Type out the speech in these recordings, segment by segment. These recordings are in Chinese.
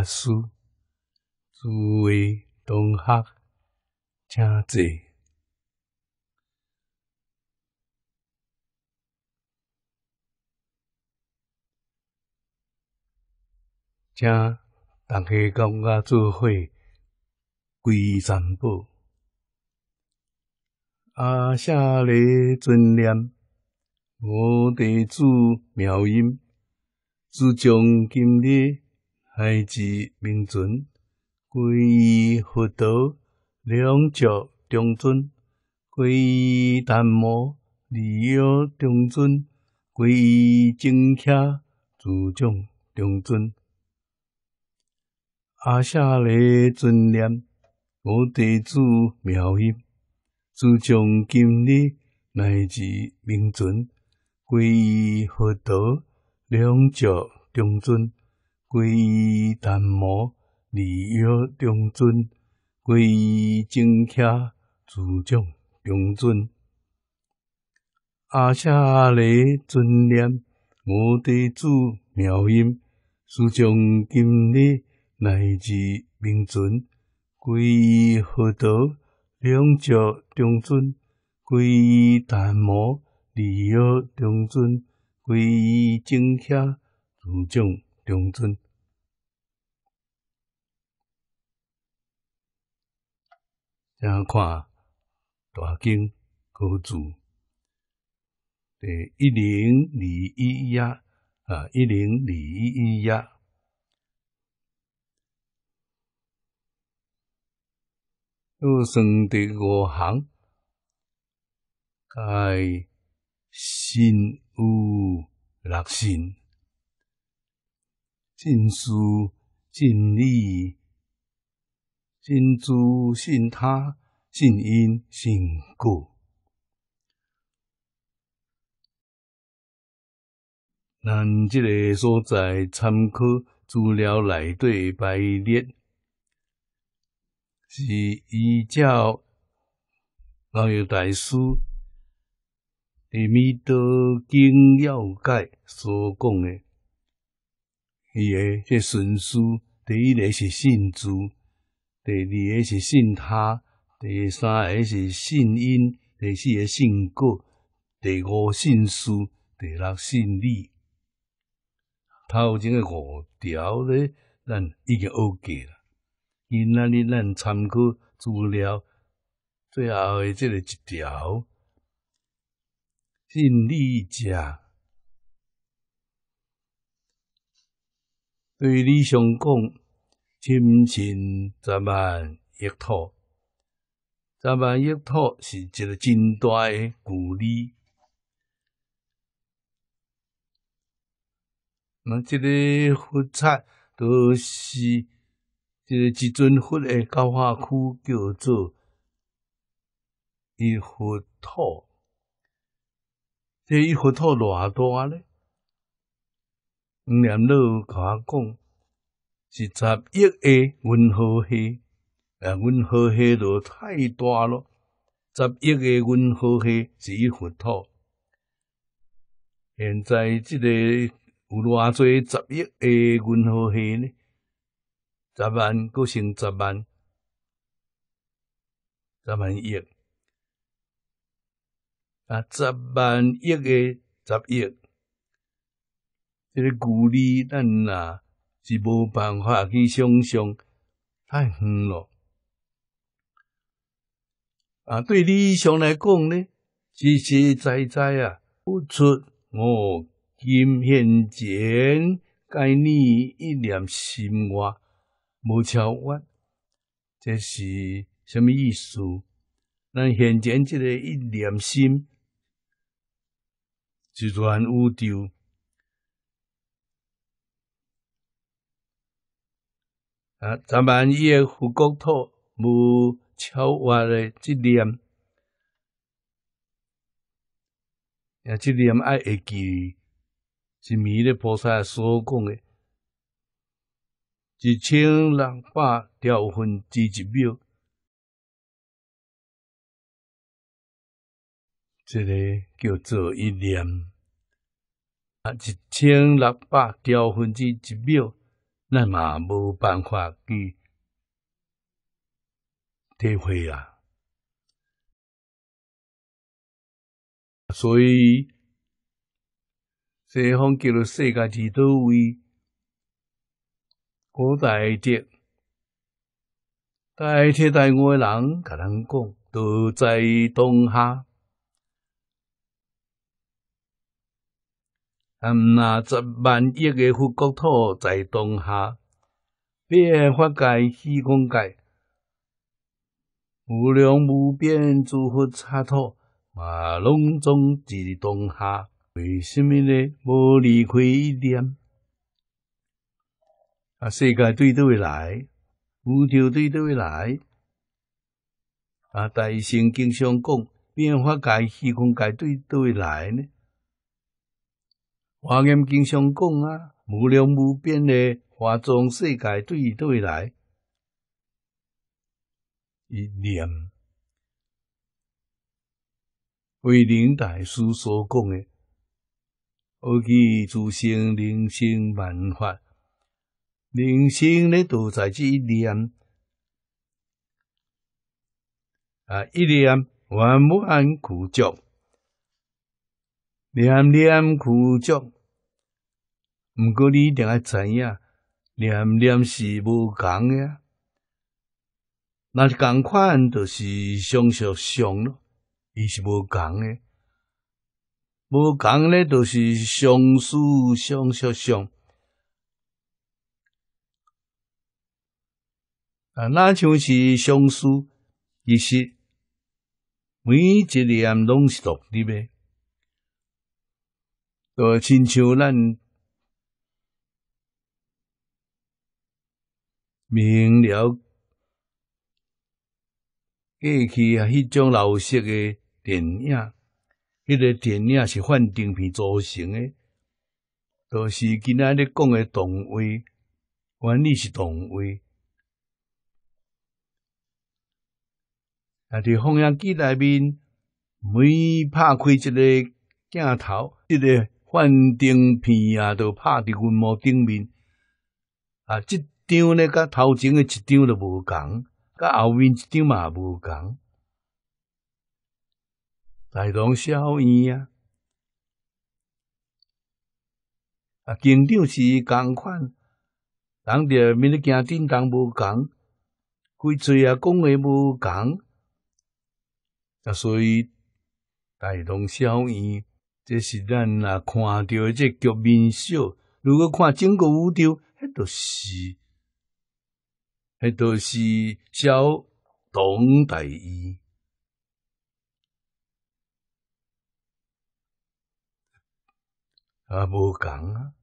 阿诸位同学，请坐，请大家跟我做会归三步。阿舍利尊念，我地主妙音，自将今日。乃至明尊，皈依佛陀，两中尊；皈依达摩，二腰尊；皈依精乞，自强尊。阿舍利尊念，我地主妙音，自强今日乃至明尊，皈依佛陀，两中尊。皈依檀摩离欲中尊，皈依正客诸众中尊。阿舍阿黎尊念摩地主妙音，诸将今日乃至明尊，皈依佛陀两足中尊，皈依檀摩离欲中尊，皈依正客诸众。中尊，请看大经高祖，第一零二一啊，一零二一一呀，六五行，该新五六新。信书、信理、信诸、信他、信因、信果，咱即个所在参考资料来对排列，是依照老友大师《地弥多经要解》所讲的。伊个这顺序，第一个是信主，第二个是信他，第三个是信因，第四个信果，第五信书，第六信理。头前个五条咧，咱已经学过了。今仔日咱参考资料，最后诶，即个一条，信理者。对李相讲，亲信十万亿土，十万亿土是一个真大诶古里。那这个佛刹都是就个一尊佛诶高化区，叫做一佛土。这一佛土偌大咧？去年老我讲是十亿个银河系，啊，银河系都太大了。十亿个银河系是一佛土。现在即个有偌侪十亿个银河系呢？十万，搁成十万，十万亿啊，十万亿个十亿。这个距离咱呐是无办法去想象，太远了啊！对理想来讲呢，实实在在啊，付出我金现钱，该你一念心话，无超越，这是什么意思？咱现前即个一念心，一然乌丢。啊，十万亿的福国土，无超越的极念，啊，极念爱会记，是弥勒菩萨所讲的，一千六百条分之一秒，这个叫做一念，啊，一千六百条分之一秒。咱么无办法去体会啊！所以西方叫做世界之都位，古代的代天代我的人，甲人讲都在当下。啊！拿十万亿个富国土在当下，变化界虚空界无量无边诸佛刹土，嘛拢总之当下，为什么呢？无离开一点。啊！世界对都会来，宇宙对都会来。啊！大圣经常讲变化界虚空界对都会来呢。华严经常讲啊，无量无边的化妆世界，对对来一念，为能大师所讲的，而起诸生灵性万法，人生你都在这一念，啊一念万无安故着。念念苦足，毋过你定个知影，念念是无共的，若是共款著是相续相咯，伊是无共的，无共咧著是相思相续相。啊，那像是相思，伊是每一念拢是独立诶。就亲像咱明了过去啊，迄种老式诶电影，迄个电影是幻灯片组成的，都是今仔日讲诶动画，原理是动画。啊！伫放映机内面每拍开一个镜头，一个。幻灯片啊，都拍伫阮幕顶面啊，即张呢，甲头前诶一张都无共，甲后面一张嘛无共。大同小异啊。啊，经常是共款，人哋面咧惊叮当无共，规嘴啊讲诶无共，啊，所以大同小异。这是咱若看到这革面秀。如果看整个武州，迄都是迄都是小党大医，啊，无共啊，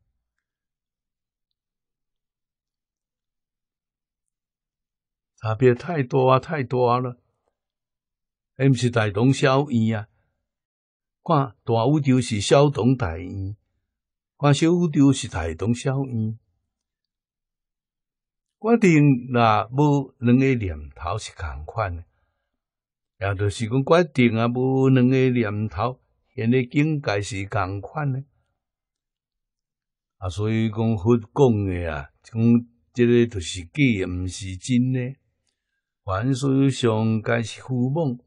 差别太多太多了，还是大同小异啊？看大宇宙是小童大院，看小宇宙是大童小院。决定若无两个念头是共款的，也著是讲决定啊无两个念头，现个境界是共款的。啊，所以讲佛讲的啊，讲即个著是假，毋是真的，凡俗上皆是虚妄。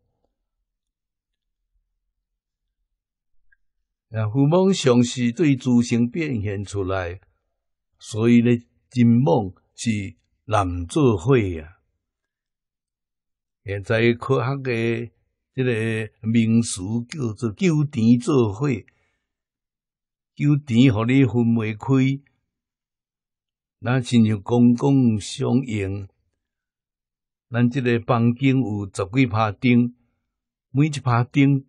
人父母常是对诸行变现出来，所以咧，真梦是难做会啊。现在科学的这个名词叫做“九田做会”，九田和你分未开，那亲像公共相应。咱这个房间有十几排灯，每一排灯。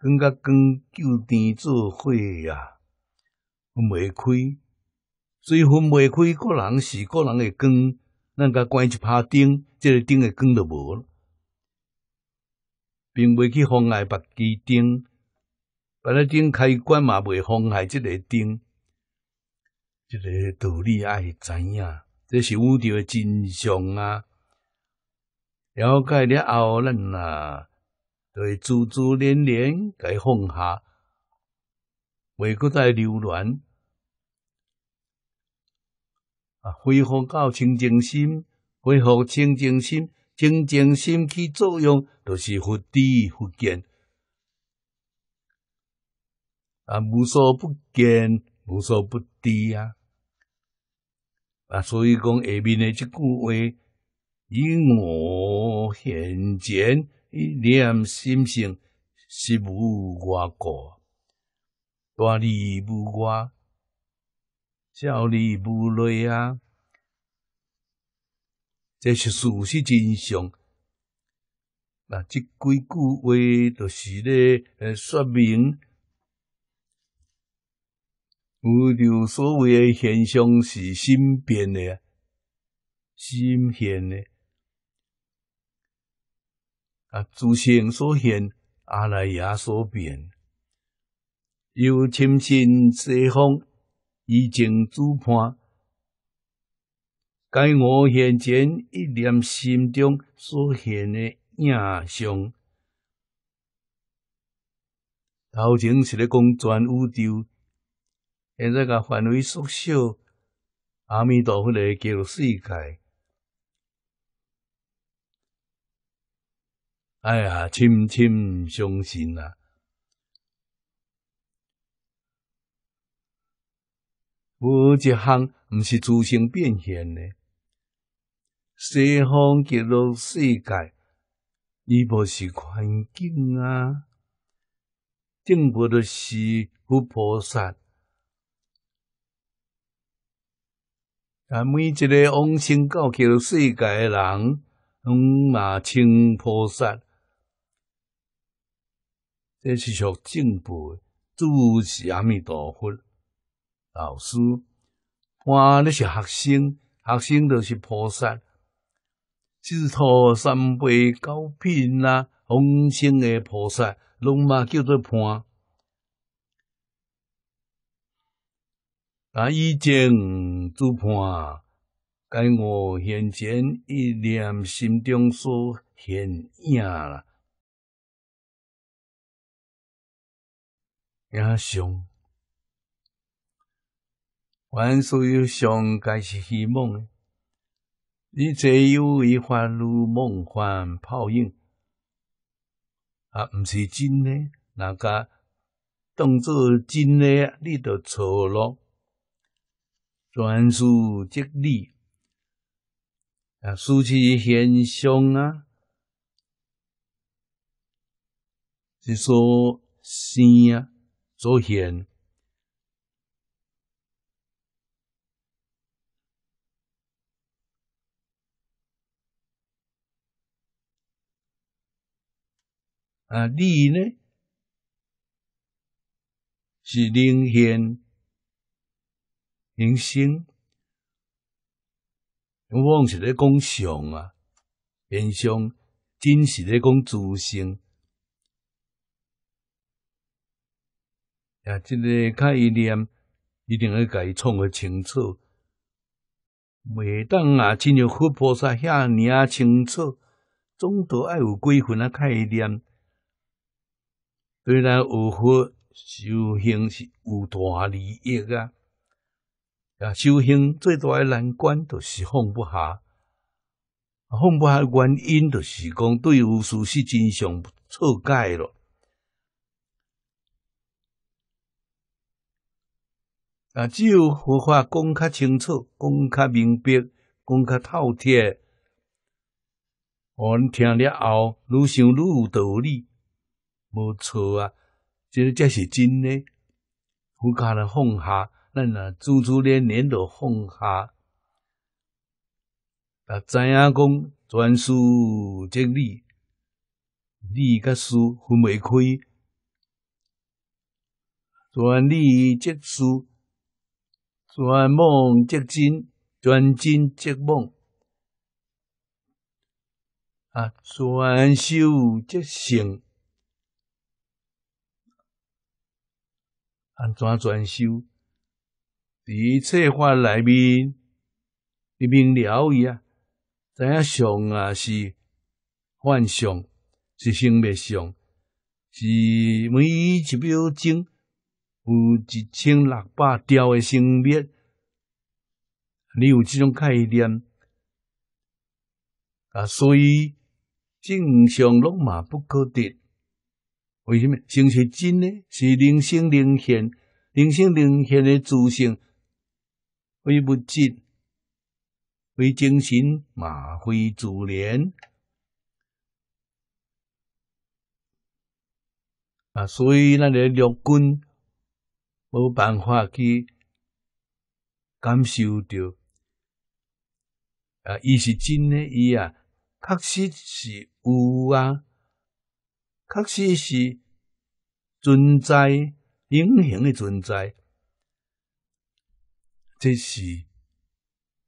光甲光旧电做伙啊，分袂开，所以分袂开。个人是个人的光，咱甲关一拍灯，即个灯诶光就无了，并袂去妨碍别支灯，别个灯开关嘛袂妨碍即个灯。即个道理爱知影，这是宇宙诶真相啊！了解了后，咱啊。就珠珠连连，该放下，袂搁再留恋啊！恢复到清净心，恢复清净心，清净心起作用，就是佛地佛见啊！无所不见，无所不低啊！啊，所以讲下面的这句话，以我现前。一念心性，是无我故，大利无我，小利无内啊！这是事实真相。那这几句话，就是咧，呃，说明宇宙所谓的现象是心变的，心现的。啊！诸行所现，阿赖耶所变，由亲净西方以经主判，该我现前一念心中所现的影像。头前是咧讲全宇宙，现在个范围缩小，阿弥陀佛来进入世界。哎呀，深深相信啊！无一项毋是自行变现的，西方极乐世界伊无是环境啊，正无的是佛菩萨。啊，每一个往生到极乐世界的人，拢嘛称菩萨。这是属正报，主是阿弥陀佛老师判那是学生，学生就是菩萨，净土三辈九品啦，红生的菩萨，拢嘛叫做伴。啊，以前主伴该我现前一念心中所现影啦。也想，凡所有想，皆是希望的。你这有一法如梦幻泡影，啊，毋是真的，那个当做真的，你都错咯。专世即理啊，书是现象啊，是说生啊。昨天啊，你呢？是领先人生，我不是咧讲相啊，面相真是咧讲自信。啊，这个概念一定要甲伊创个清楚。未当啊亲像佛菩萨遐啊清楚，总得爱有几分啊概念。虽然有佛修行是有大利益啊，啊，修行最大诶难关就是放不下。放不下原因就是讲对无事是真相错解了。啊！只有佛法讲较清楚，讲较明白，讲较透彻，我们听了后，愈想愈有道理。无错啊，这这是真的。佛家若放下，咱啊祖祖连连都放下。啊，知影讲专书即理，理甲书分袂开，专理即书。转梦即真，转真即梦啊！转修即性，安怎转修？伫册法内面，你明了伊啊？知影想啊？是幻想，是性别想，是每一秒钟。有一千六百条诶生命，你有这种概念啊？所以正常落嘛不可得。为什么？心是真诶，是灵性灵现，灵性灵现诶自信，非物质，非精神，嘛非自然啊！所以咱咧两军。无办法去感受着，啊！伊是真诶，伊啊，确实是有啊，确实是存在，永恒的存在，这是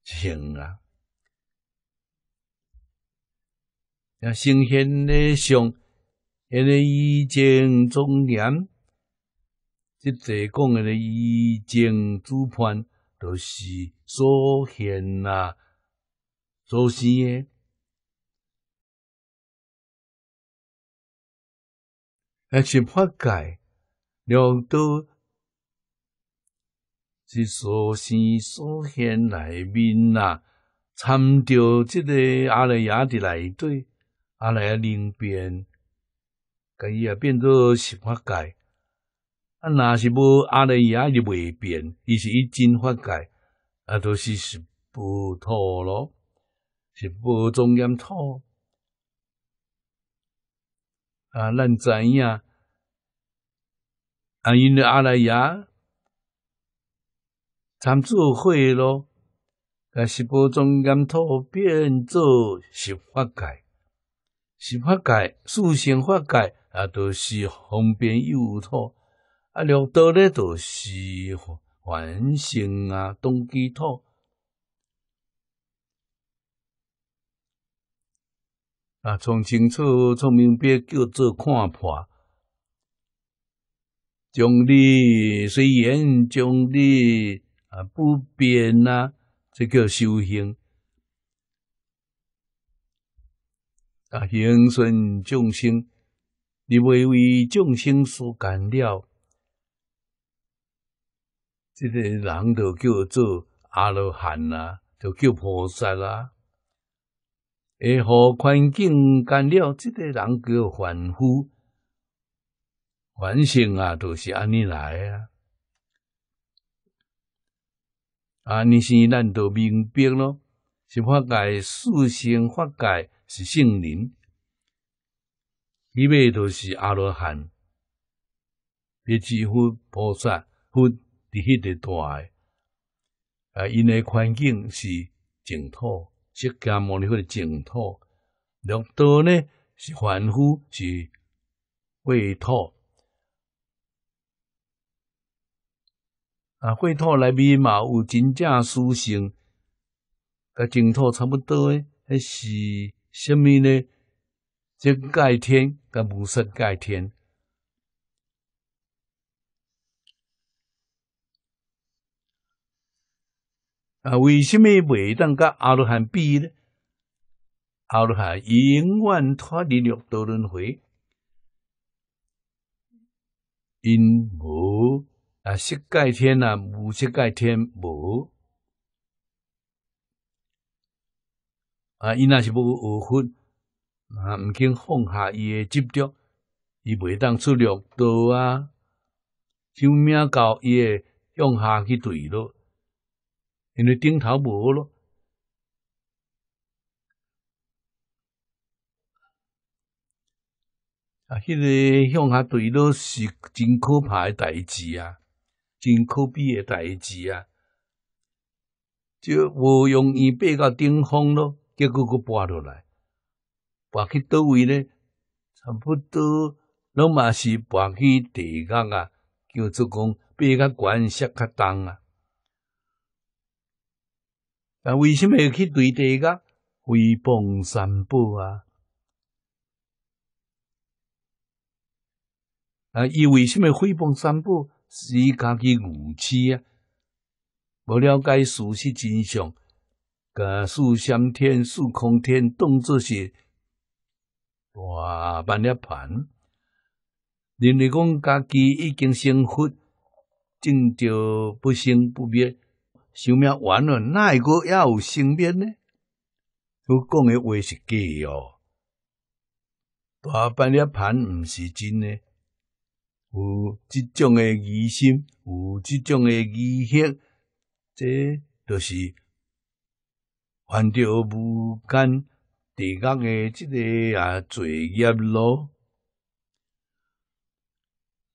性啊。啊，神仙的上，因为已经中年。即个讲诶咧，以正注判著是所现啊，所生诶，还善法界两多是所生所现内面啊，参着即个阿赖耶伫内底，阿赖耶灵变，甲伊啊变做新法界。啊，若是无阿赖耶就未变，伊是伊真法界，啊，都是是不土咯，是不种盐土。啊，咱知影，啊，因为阿赖耶参做会咯，啊，是不种盐土变做是法界。是法界、四性法界，啊，都是方便有土。啊，六道咧就是凡性啊，当基土。啊，从清楚、从明白叫做看破。将你虽然将你啊不变啊，这叫修行啊，行顺众生，你未为众生所感了。即个人就叫做阿罗汉啊，就叫菩萨啦。而好环境干了，即个人叫凡夫、反省啊，就是安尼来啊。啊，你是咱都明白咯？是发界四圣发界是圣人，伊辈都是阿罗汉，别只乎菩萨乎。伫迄个大，啊，因诶环境是净土，释迦牟尼佛诶净土，六道呢是凡夫是秽土，啊，秽土内面嘛有真正殊胜，甲净土差不多诶，迄是虾米呢？这界天甲无色界天。啊，为什么袂当甲阿罗汉比呢？阿罗汉永远脱离六道轮回，因无啊色界天啊，无色界天无啊，因那是无恶福，啊，唔肯放下伊诶执着，伊袂当出六道啊，就命到伊诶向下去坠落。因为顶头无咯，啊，迄个向下坠落是真可怕诶代志啊，真可悲诶代志啊！就无容易爬到顶峰咯，结果佫爬落来，爬去倒位呢，差不多，拢嘛是爬去地狱啊，叫做讲爬较悬，摔较重啊。啊，为什么去对地噶诽谤三宝啊？啊，伊为什么诽谤三宝？是家己无知啊，无了解事实真相。甲竖相天、竖空天，动作是大办了盘。认为讲家己已经成佛，正着不生不灭。生命完了，哪会个要有生命呢？我讲的话是假哦，大半粒盘毋是真呢。有即种的疑心，有即种的疑惑，这都是犯着无间地狱的即个啊罪业咯。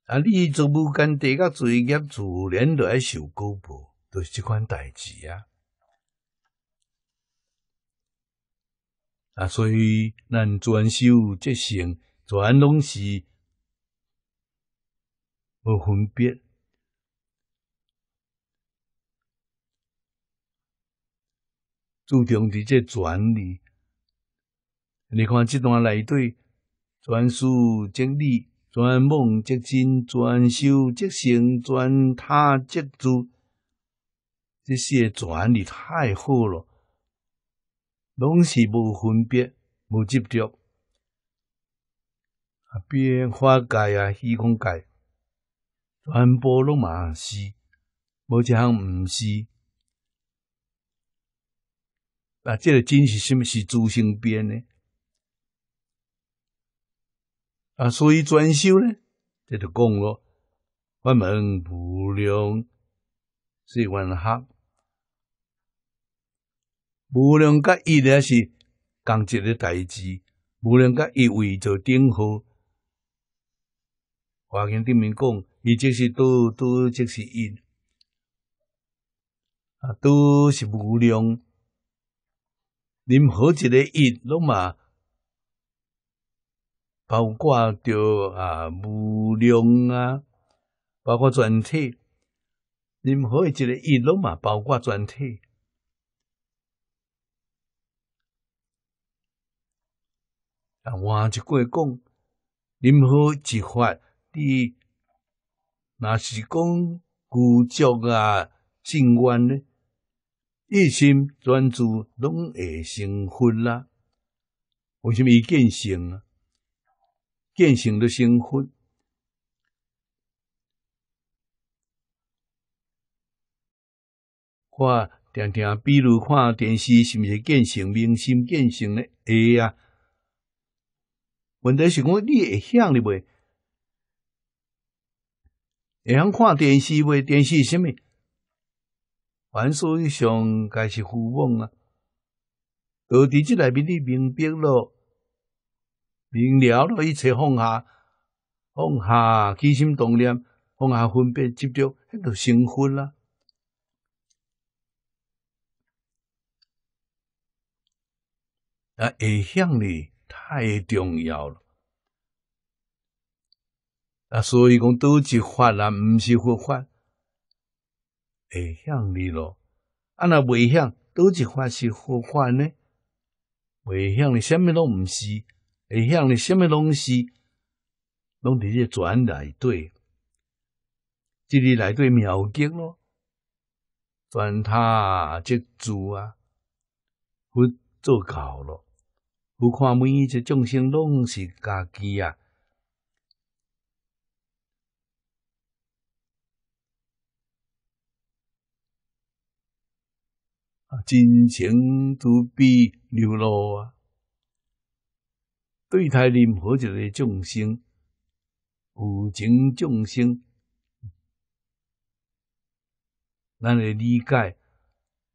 啊，你做无间地狱罪业，自然就爱受果报。就是即款代志啊！啊，所以咱专修即生，全拢是无分别，注重伫这转里。你看这段内底，转书即理、转梦即真，转修即成，转他即主。这些专利太好了，拢是无分别、无执着，啊，变法界啊，虚空界，全部拢嘛是，无一项毋是。啊，这个真是什么？是自性变呢？啊，所以专修呢，这就讲咯，法门无量，是关学。无量甲伊咧是共一个代志，无量甲伊为着顶好，华经顶面讲，伊就是都都即是伊，啊，都是无量，任何一个伊，拢嘛，包括着啊无量啊，包括全体，任何一个伊，拢嘛，包括全体。啊，我只过讲，任何一法，你若是讲固执啊、静观呢，一心专注，拢会成佛啦。为什么伊见性啊？见性就成佛。我常常比如看电视，是毋是见性？明心见性呢？哎啊。问题是讲你会晓哩未？会通看电视未？电视什么？所以上该是胡梦啊！到伫即内面，你明白了、明了了，一切放下，放下起心动念，放下分别执着，那就成佛啦。啊，会晓哩。太重要了，啊！所以讲多几法啊，唔是佛法，诶向你咯。啊，那未向多几法是佛法呢？未向你，什么东毋是？会向你，什么东是？拢伫这转来对，即里来对妙境咯，转他即主啊，佛做高了。有看每一只众生，拢是家己啊！真情慈悲流露啊！对待任何一个众生，有情众生，咱嚟理解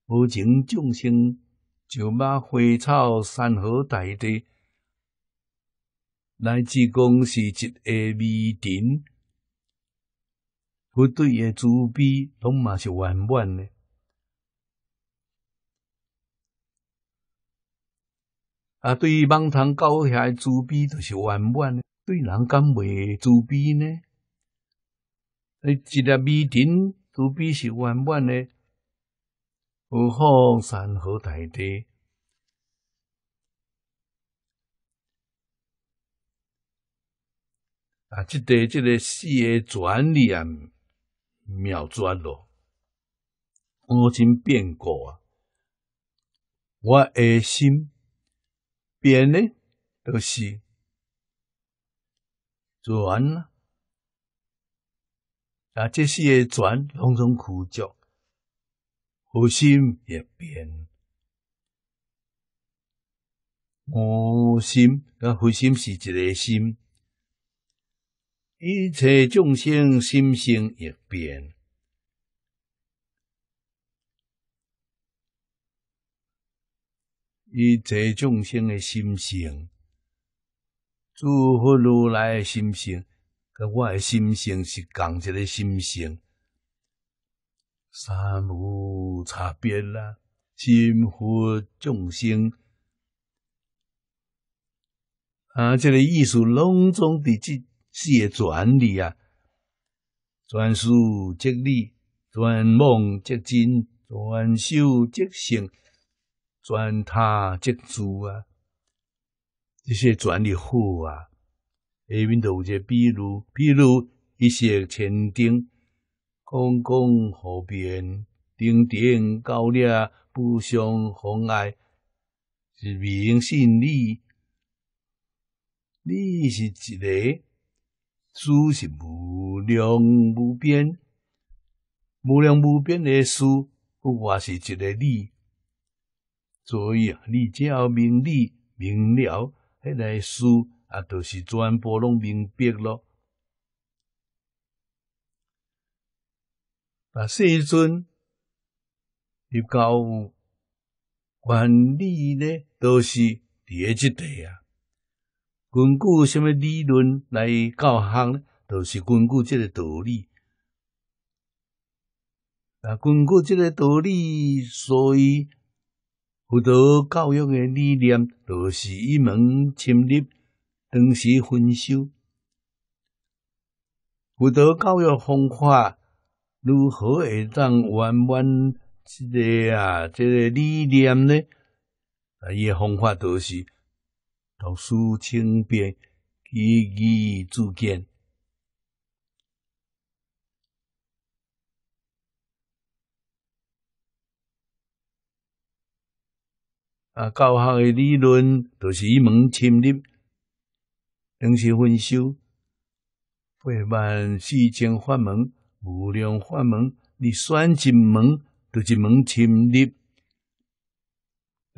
无情众生。石马花草山河大地，乃至讲是一个微尘，不对诶慈悲，拢嘛是圆满诶。啊，对于妄想高下的慈悲，就是圆满诶。对人讲，未慈悲呢？哎，一个微尘慈悲是圆满诶。有好山好大地，啊！即个即个四个转，两秒转咯。我真变过啊！我的心变呢，都是转啊，啊！这四个转，拢种枯竭。佛心亦变，我心甲佛心是一个心，一切众生心性亦变，一切众生的心性，诸佛如来的心性，甲我的心性是共一个心性。三无差别啦，心佛众生啊，这个意思隆重的这个转礼啊，转书即理，转梦即真，转修即行，转他即柱啊，这些转的好啊，下面都有一个比如，比如一些前定。讲讲河边，层层高量，不相妨碍。是明信你。你是一个书是无量无边，无量无边的书，我是一个你。所以啊，你只要明理明了，迄个书啊，就是全部拢明白咯。啊，世尊，入教原理呢，都是伫咧即块啊。根据什么理论来教学呢？就是根据即个道理。啊，根据即个道理，所以辅导教育诶理念，都是一门深入，同时分修。辅导教育方法。如何会当圆满即个啊这个理念呢？啊，伊一方法著是读书清遍，句句自见。啊，教学的理论著是一门深入，两学分修八万四千法门。无量法门，你选进门，就进门深入；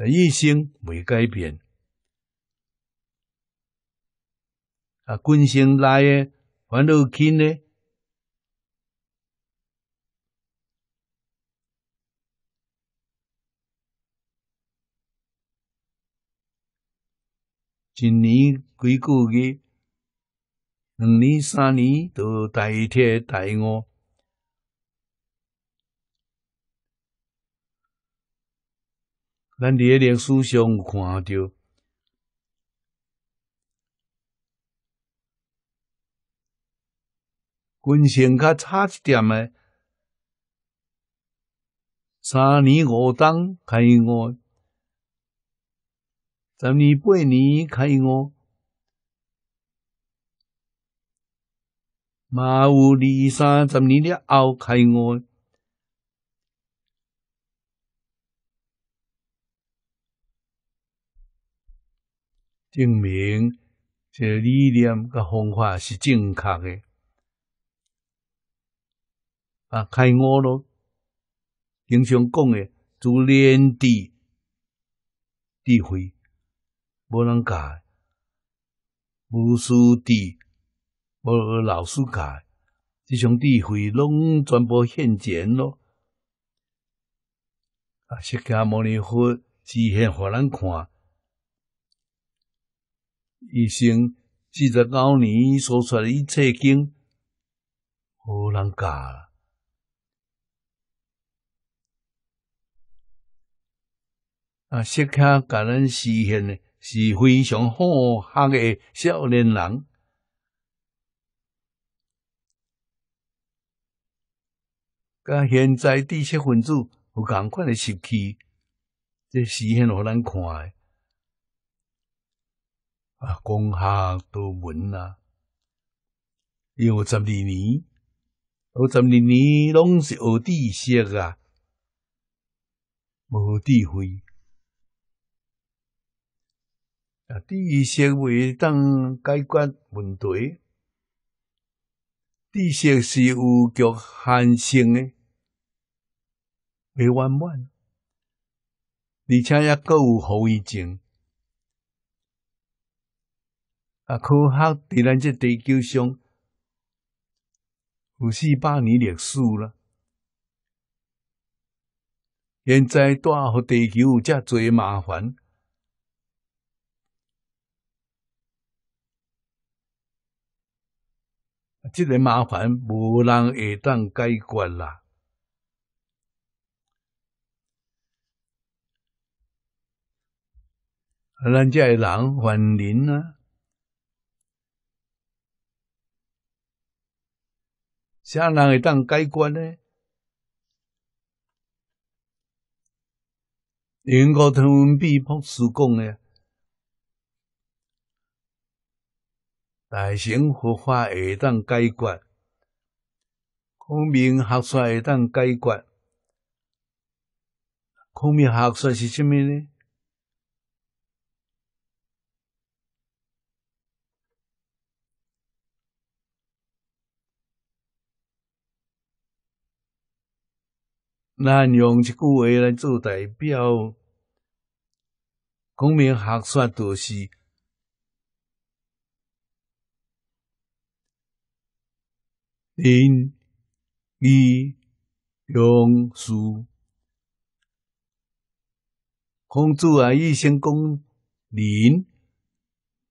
一生未改变，啊，根性来诶，烦恼轻呢。今年几个月？两年、三年，都大替大五。咱伫年历史上有看到，军情较差一点的，三年五等开外，十年八年开外，嘛有二三十年的后开外。证明这个理念个方法是正确的。啊，开悟咯，经常讲的，自连智智慧，无人教的，无师弟，无老师教的，这种智慧拢全部现前咯。啊，释迦牟尼佛只现互人看。一生四十九年所出来一切经，无人教啊！适刻甲咱实现诶是非常好学的少年人。甲现在知识分子有共款的时期，这实现互咱看的。啊，工下都文啦，有十二年，有十二年拢是学知识啊，无智慧啊，知识未当解决问题，知识是有局限性的，未圆满，而且抑阁有后遗症。啊，科学在咱这地球上有四百年历史了。现在，大号地球有遮侪麻烦，这个麻烦无人会当解决啦。咱这人，凡人啊。啥人会当解决呢？英国天文比博士讲呢？大乘佛法会当解决，孔明学说会当解决。孔明学说是甚么呢？咱用一句话来做代表。公明学说都是仁义忠恕。孔子啊，预先讲仁，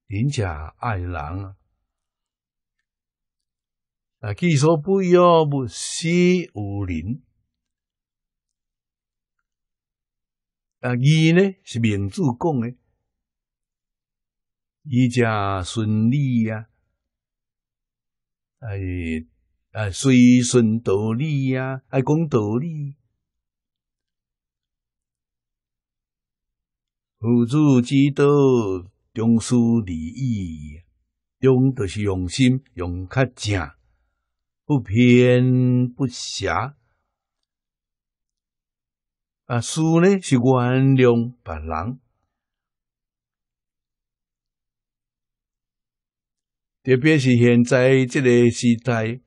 仁者爱人啊。啊，据所不欲，勿施于人。啊，伊呢是民主讲的，伊家顺利呀，哎哎，随顺道理呀，爱讲道理，互助之道，忠恕利义，忠就是用心，用较正，不偏不狭。啊，输呢是原谅别人，特别是现在这个时代，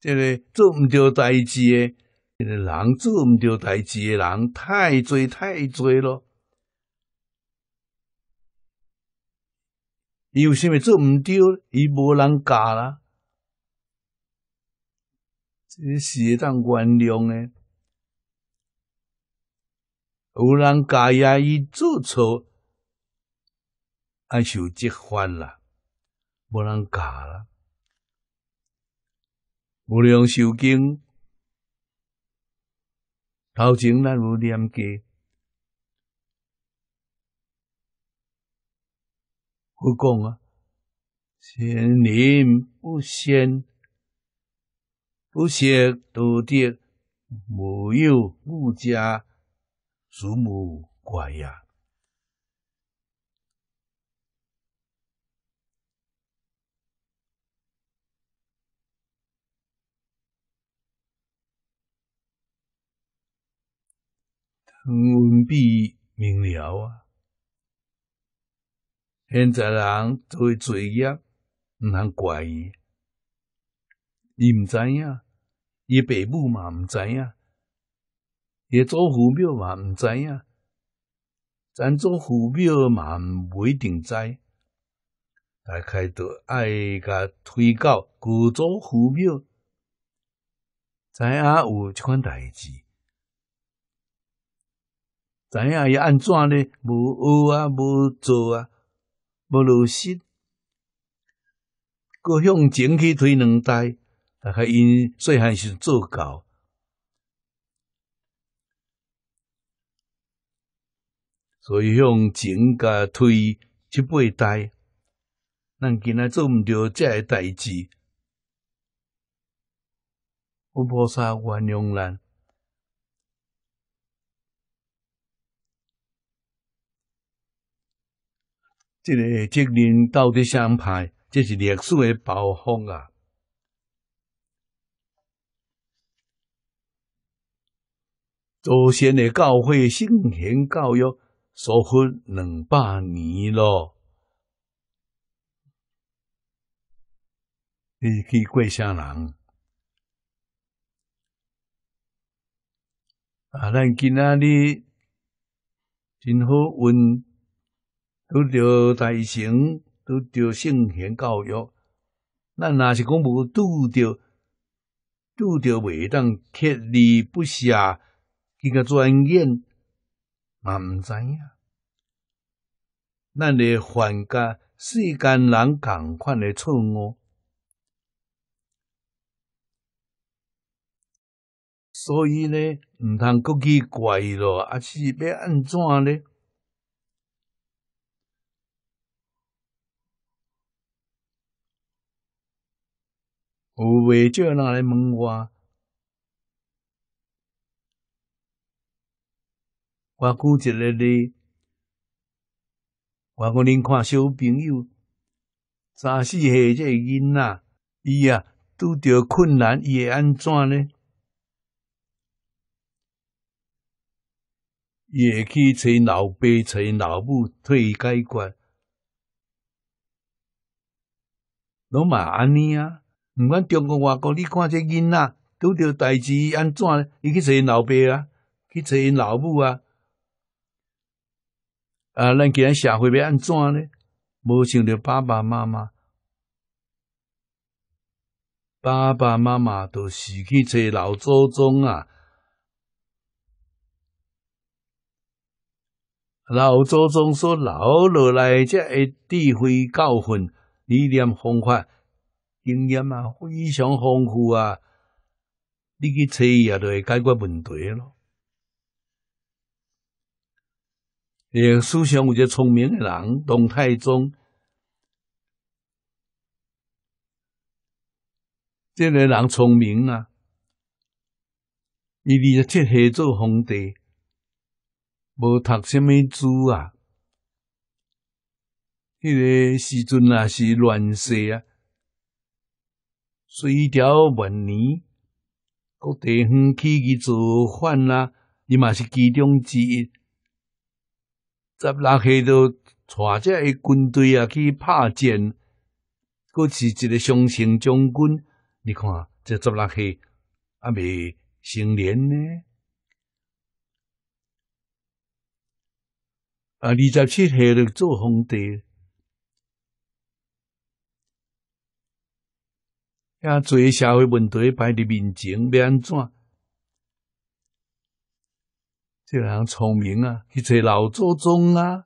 这个做唔到代志个人，做唔到代志诶，人太侪太侪咯。伊为啥物做唔到？伊无人教啦，这是当原谅诶。有人家伊做错，爱受即番啦，无人教啦。无量寿经头前咱有念过，佛讲啊：善人不善，不学道德，无有物家。祖母怪呀，唐文弼明了啊！现在人做作业，毋通怪伊。伊毋知影，伊爸母嘛毋知影。也祖父母嘛，毋知影，咱祖父母嘛，毋一定知。大概着爱甲推到各祖父母知影有即款代志？知影要安怎呢？无有啊，无做啊，无落实。搁向前去推两代，大概因细汉时做到。所以向前加推，一不代，咱今仔做毋到这代志，阮菩萨原谅咱，这个责任到底相派，这是历史的包袱啊！祖先的教诲、圣贤教育。守护两百年咯。你去怪啥人？啊，咱今仔日真好运，拄着大成，拄着圣贤教育。咱若是讲无拄着，拄着袂当克力不下，更加专业。嘛毋知影，咱诶犯甲世间人同款诶错误，所以咧毋通搁去怪咯。啊是要安怎咧？有未少人咧问我。我举一个例，我讲恁看小朋友，三四岁即个囡仔，伊啊拄着困难，伊会安怎呢？伊会去找老爸、找老母，替伊解决。拢嘛安尼啊？毋管中国外国，你看即囡仔拄着代志，伊安怎？呢？伊去找因老爸啊，去找因老母啊。啊，咱今社会要安怎呢？无想到爸爸妈妈，爸爸妈妈都是去找老祖宗啊。老祖宗说老落来，才会智慧、教训、理念、方法、经验啊，非常丰富啊。你去找伊啊，就会解决问题了。历史上有一个聪明的人，唐太宗，这个人聪明啊。伊二十七岁做皇帝，无读什么书啊。迄个时阵也是乱世啊，隋朝末年，各地方起义造反啊，伊嘛是其中之一。十六岁都带这军队啊去打战，果是一个上层将军。你看这十六岁阿未成年呢？啊，二十七岁就做皇帝，啊，侪社会问题摆伫面前，要安怎？这人聪明啊，去些老祖宗啊，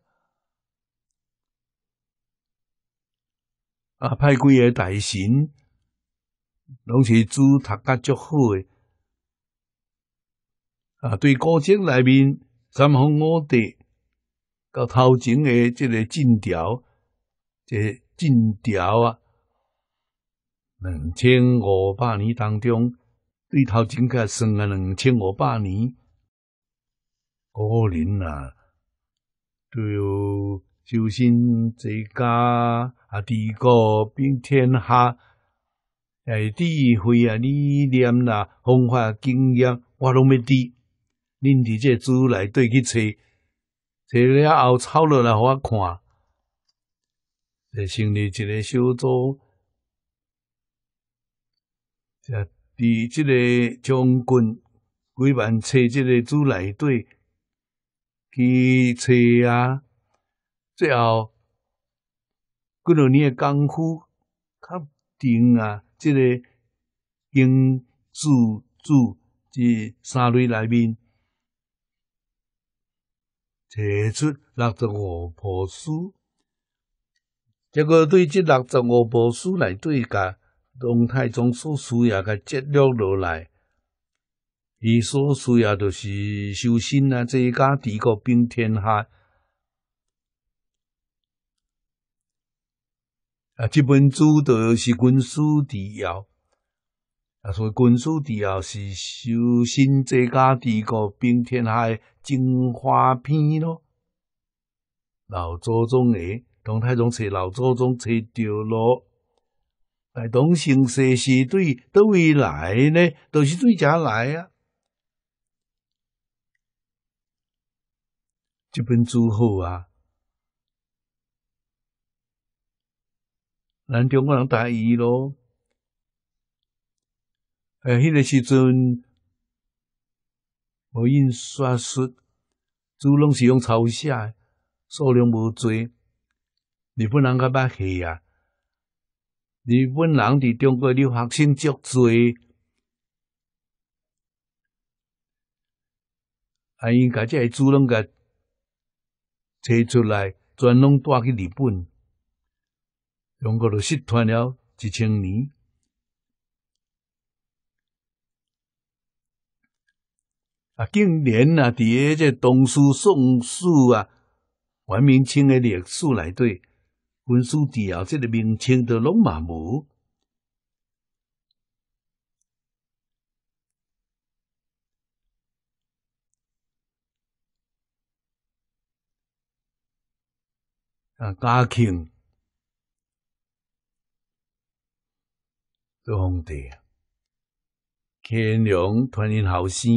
啊派几个大神，拢是注读得足好诶。啊，对古籍内面三皇五帝到头前诶，这个晋朝，这晋朝啊，两千五百年当中，对头前个算啊，两千五百年。个人啊，都有修身、在家啊、治国、平天下，诶，智慧啊、理念啦、方法、经验，我拢未知。恁伫这组内对去找，查了后抄落来，互我看，成立一个小组，伫这个将军几万查这个组内对。去找啊！最后几据年的功夫、确定啊，这个经、术、术这三类里面，提出六十五部书，结果对这六十五部书来对个，龙太宗所需也给记录落来。伊所需啊，就是修心啊，这一家帝国并天下啊。这本书就是《军书抵要》，啊，所以军书抵要》是修心这家帝国并天下的精华篇咯。老祖宗诶，唐太宗找老祖宗找着咯。哎，唐玄师是对到未来呢，都是对这来啊。即本诸好啊，咱中国人大伊咯。哎，迄个时阵无印刷术，书拢是用抄写，数量无多。日本人较捌戏啊，日本人伫中国留学生足多，啊，因家即个书拢甲吹出来，全拢带去日本，中国就失传了一千年。啊，竟然啊，伫个这东书宋书啊，元明清的历史内底，文书底下这个明清都拢嘛无。啊，嘉庆，皇帝乾隆传人后生，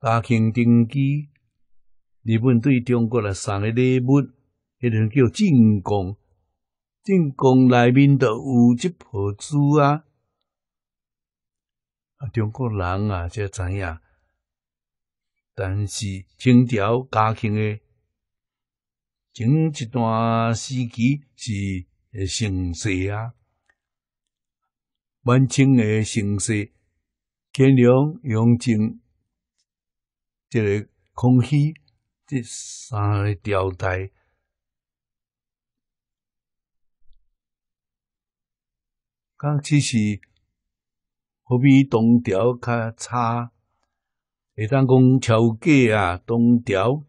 嘉庆登基，日本对中国来送的礼物，一种叫进贡，进贡内面都有一炮珠啊，啊，中国人啊，才知影。但是清朝嘉庆的。前一段时期是盛世啊，满清的盛世，乾隆、雍正，这个康熙这三个朝代，刚只是比东朝较差，会当讲超过啊东朝。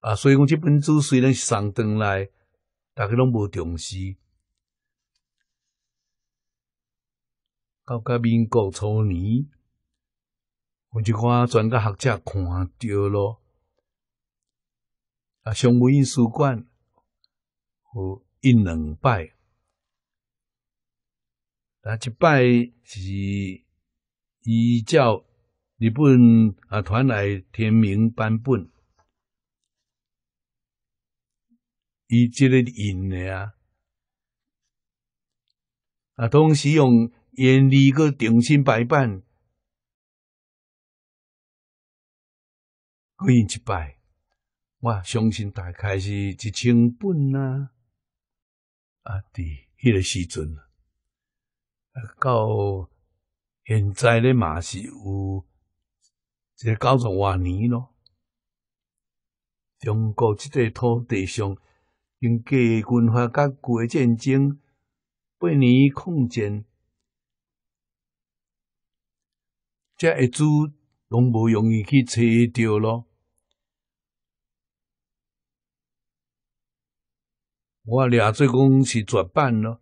啊，所以讲这本书虽然是上档来，大家拢无重视。到甲民国初年，有一寡专家学者看到了，啊，上印书馆有一两摆，啊，一摆是依照日本啊传来天明版本。伊即个印诶啊，啊，当时用银币阁重新摆办，开一摆，我相信大概是一千本啊。啊，伫迄个时阵，啊，到现在咧嘛是有，即九十偌年咯，中国即块土地上。经细菌花甲过战争八年抗战，即一株拢无容易去找掉咯。我俩做讲是绝版咯。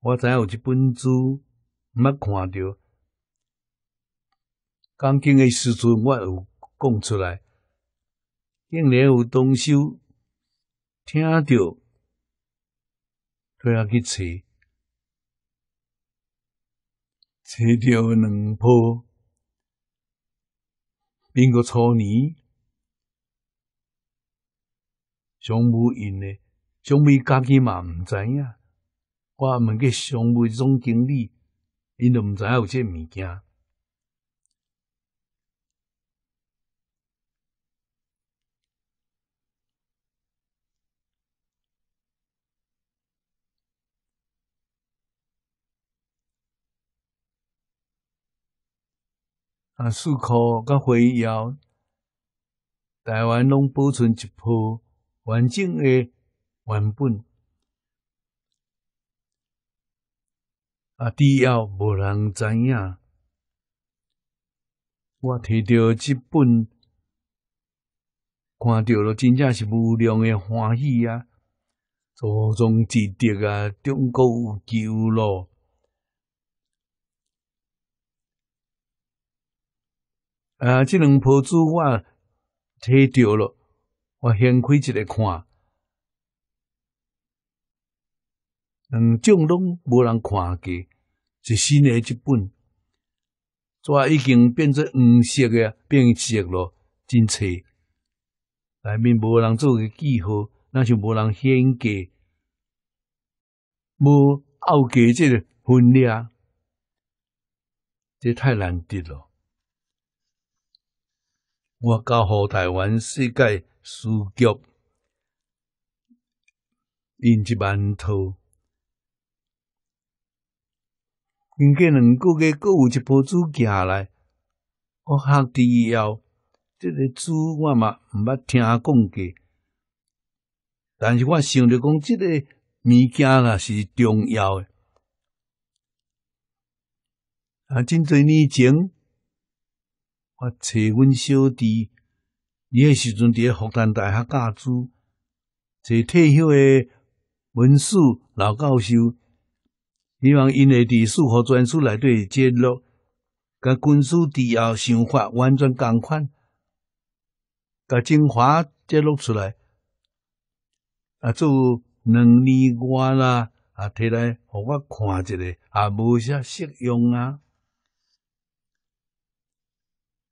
我知影有一本书，毋捌看着。刚经诶时阵，我有讲出来，竟然有东手。听到都要去找，找到两铺，民国初年上务因呢，上尾家己嘛唔知影，我问个商务总经理，因都唔知有这物件。啊，四库甲回忆台湾拢保存一部完整的原本。啊，只要无人知影，我摕到这本，看到了，真正是无量的欢喜啊！祖宗之德啊，中国有救了。啊！即两本书我摕着咯，我掀开一个看，两种拢无人看过，是新的一本，纸已经变做黄色嘅变色咯，真脆，内面无人做个记号，那就无人掀过，无拗过即个分量，这太难得了。我教好台湾世界书局印一万套，经过两个月阁有一波猪寄来，我学第以后，这个猪我嘛毋捌听讲过，但是我想着讲这个物件啦是重要诶。啊，真侪年前，我找阮小弟，伊迄时阵伫咧复旦大学教书，找退休诶文史老教授，希望因诶字史法专书底对揭露，甲军事字后想法完全共款，甲精华揭露出来，啊做两年外啦，啊摕来互我看一下，啊无啥适用啊。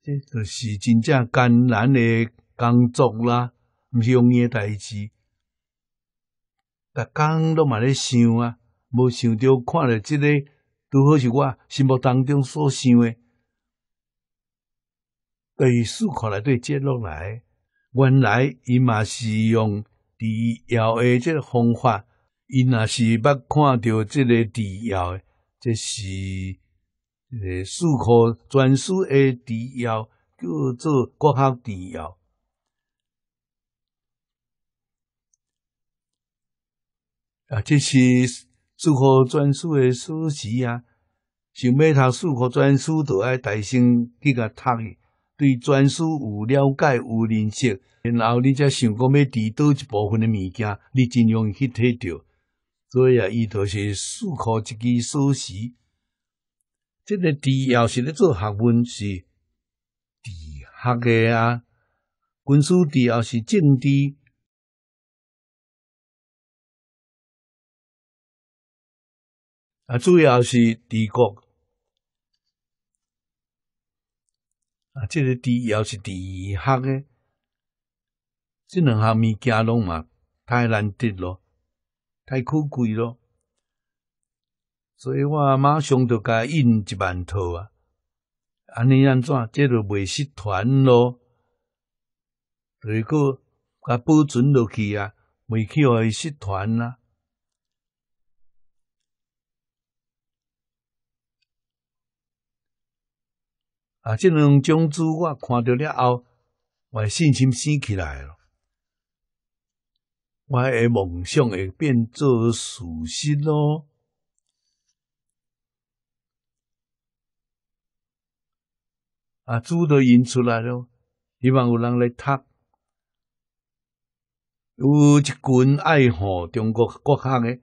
这就是真正艰难的工作啦，不是容易代志。但刚都嘛咧想啊，无想到看了即个，拄好是我心目当中所想的。对，思考来对接落来，原来伊嘛是用地摇诶即个方法，伊若是捌看到即个地诶，即是。诶，四科专属诶题药叫做国学题药。啊，这是四科专属诶书籍啊。想要读四科专属，就要大声去甲读。对专属有了解、有认识，然后你才想讲要提倒一部分诶物件，你尽量去摕着。所以啊，伊就是四科一支书籍。这个帝要是咧做学问是帝学的啊，军事帝又是政治，啊，主要是帝国啊，这个帝要是帝学的，这两项物件拢嘛太难得咯，太可贵咯。所以我马上就该印一万套啊！安尼安怎，这就袂失传咯？如果甲保存落去啊，袂去会伊失传啊！啊，这两种书我看到了后，我信心升起来了，我的梦想会变做事实咯。啊，书都印出来了，希望有人来读。有一群爱护中国国学的、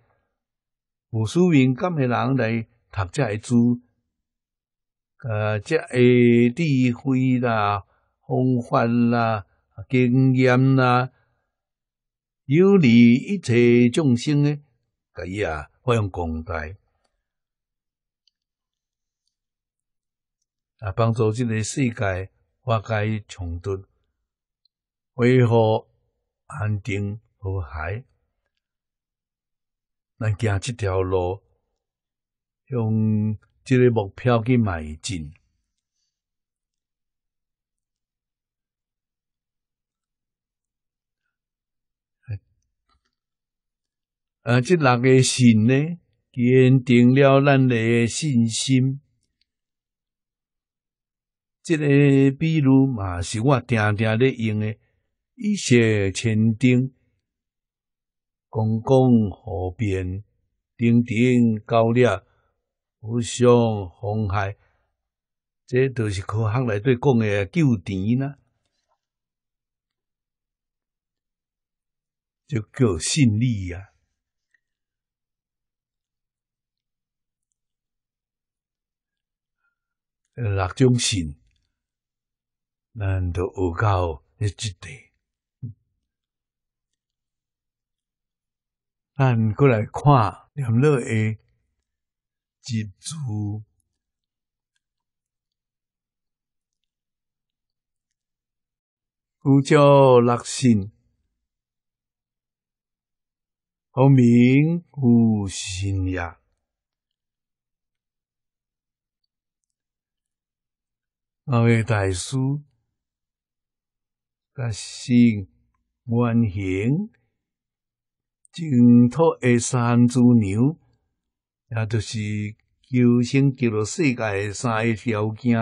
有使命感的人来读这些书，啊，这智慧啦、方法啦、经验啦，有利一切众生的，伊啊发扬光大。啊，帮助这个世界化解冲突，维护安定和谐。咱走这条路，向这个目标去迈进。啊，这六个信呢，坚定了咱的信心。这个比如嘛，是我常常咧用诶，一些前顶、公共河边、顶顶高了、互相妨害，这都是科学来对讲诶旧钱啦，就叫信力呀，六种信。咱都够迄一点咱过来看两落诶一组，古叫六心，好名五姓呀，那位大叔。信原形，净土的三主牛，也就是求生极乐世界的三个条件。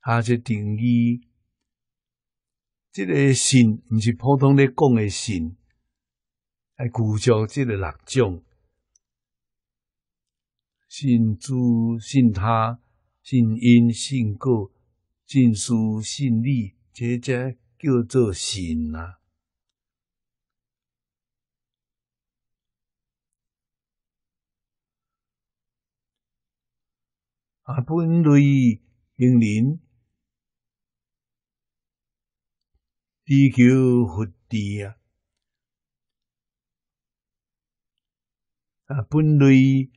它是定义，这个信不是普通的讲的信，爱固着这个六种：信主、信他、信因、信果。尽施信力，这才叫做信啊！啊，本类应念地球福地啊！啊，本类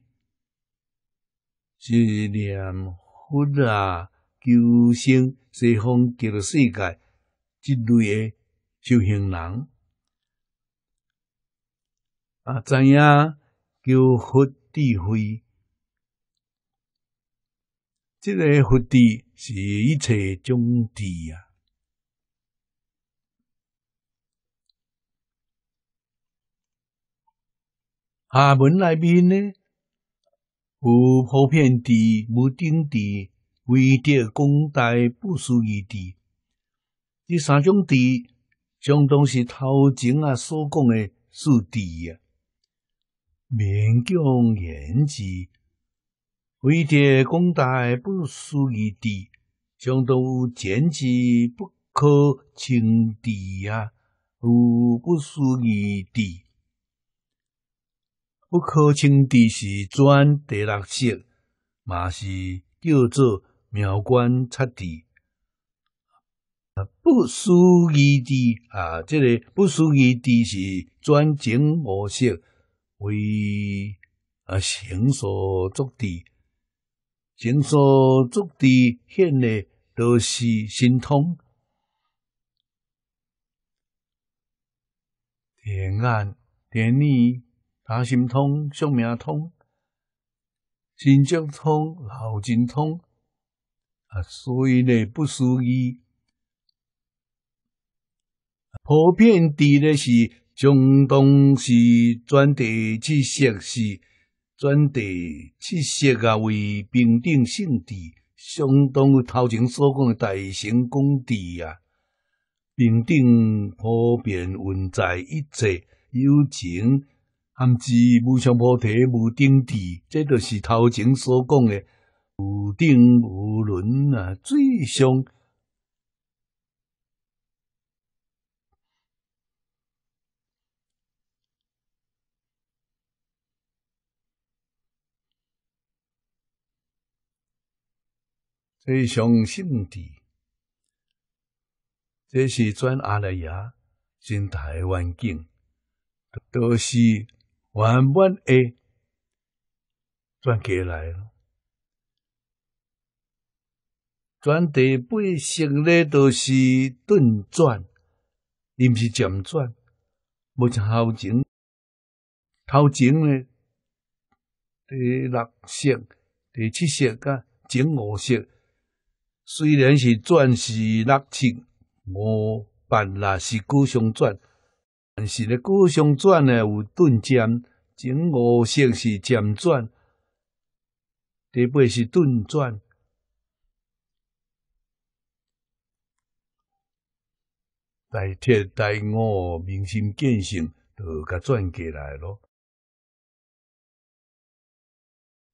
是念佛啊！求生西方极乐世界一类的修行人啊，知影求佛智慧，这个佛智是一切种智啊。厦门内面呢，有普遍地、无定地。为德功大不输于地，第三种地相当是头前啊所讲的四地啊，名强延际，为德功大不输于地，相当简直不可轻敌啊，不不输于地，不可轻敌是转第六式，嘛是叫做。妙观察地啊，不属于地啊，这个不属于地是转经五色为啊行所作地，行所作地现的都是神通，天眼天耳他心通、相明通、心足通、漏尽通。啊，所以呢，不属于普遍地的是，相当是专地七色是专地七色啊，为平等性地，相当于头前所讲的大型工地啊，平等普遍运在一切有情，含指无上菩提无定地，这都是头前所讲的。有顶无轮啊，最上最上圣地，这是转阿赖耶，进台湾境，都是缓缓的转过来了。全第八色咧都是顿转，毋是渐转，无像头前头前咧第六色、第七色甲前五色，虽然是转是六七五八，那是固相转，但是咧固相转咧有顿尖，前五色是渐转，第八是顿转。大铁大木明心见性都个转过来咯，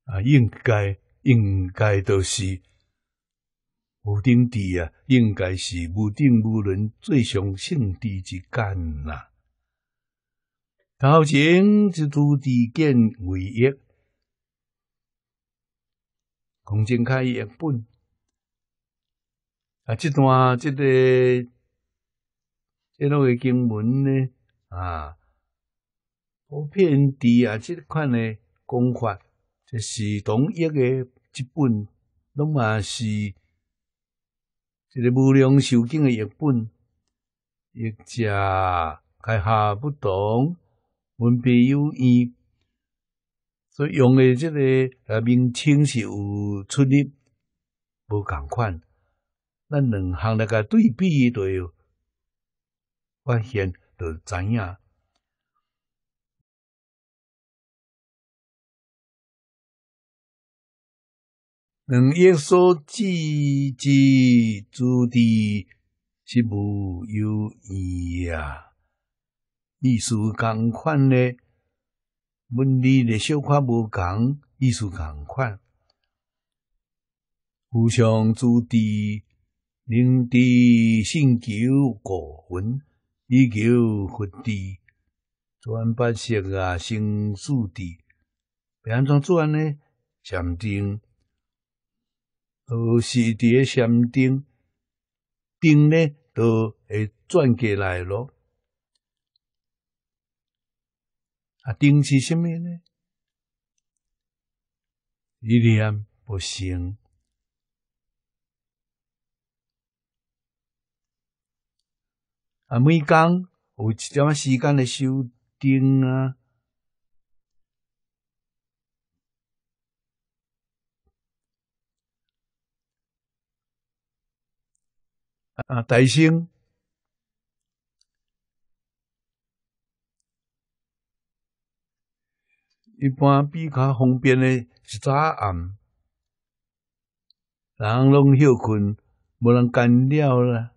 啊，应该应该都是无定地啊，应该是无定无伦最上圣地之间啦。头前一土地建为业，恭敬开业本啊，这段这个。这个经文呢，啊，普遍地啊，这款呢讲法就是同一个一本，拢嘛是一个无量寿经的一本，译者开下不同，文笔有异，所以用的这个啊名称是有出入，无共款，咱两项那个对比对。发现就知影，两亿所知之诸谛是无有义啊！意思共款呢，文字的小块无同，意思共款。互相诸谛能谛性求果分。以求佛智，转八识啊生四智。要安怎转呢禅定，都是伫在禅定，定呢都会转过来咯。啊，定是什么呢？一念不生。啊，每天有一点时间来修订啊！啊，大星一般比较方便的是早暗，人拢休困，无人干了啦。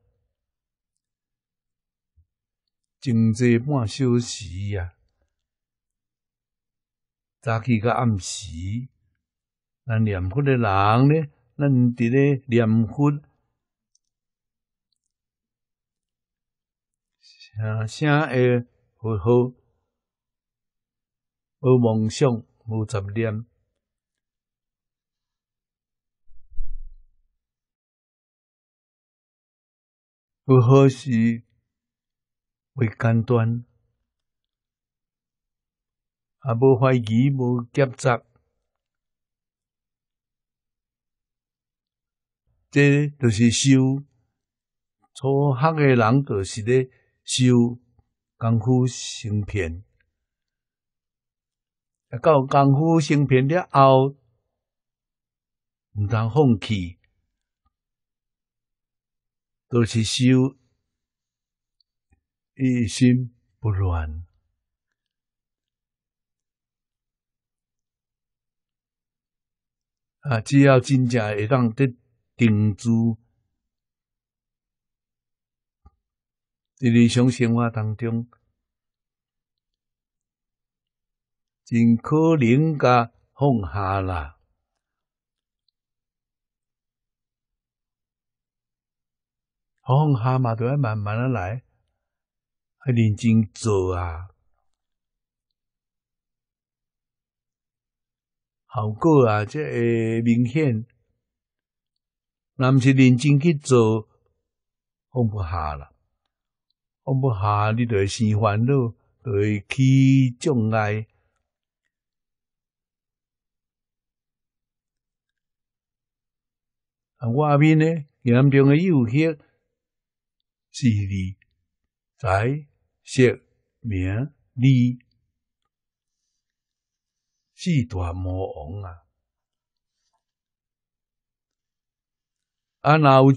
静坐半小时啊，早起甲暗时，咱念佛的人呢，咱伫咧念佛，声声会佛好，无梦想，无杂念，佛好事会简单，也无怀疑，无夹杂，这就是修。初学的人就是咧修功夫成片，到功夫成片了后，唔通放弃，就是修。一心不乱啊！只要真正会当得定住，在日常生活当中，尽可能噶放下啦，放下嘛，都要慢慢的来。认真做啊，效果啊，这会明显。若毋是认真去做，放不下了，放不下你就生烦恼，就会起障碍。啊，外面呢，眼中的有惑是你知。是名利四大魔王啊！啊，若有一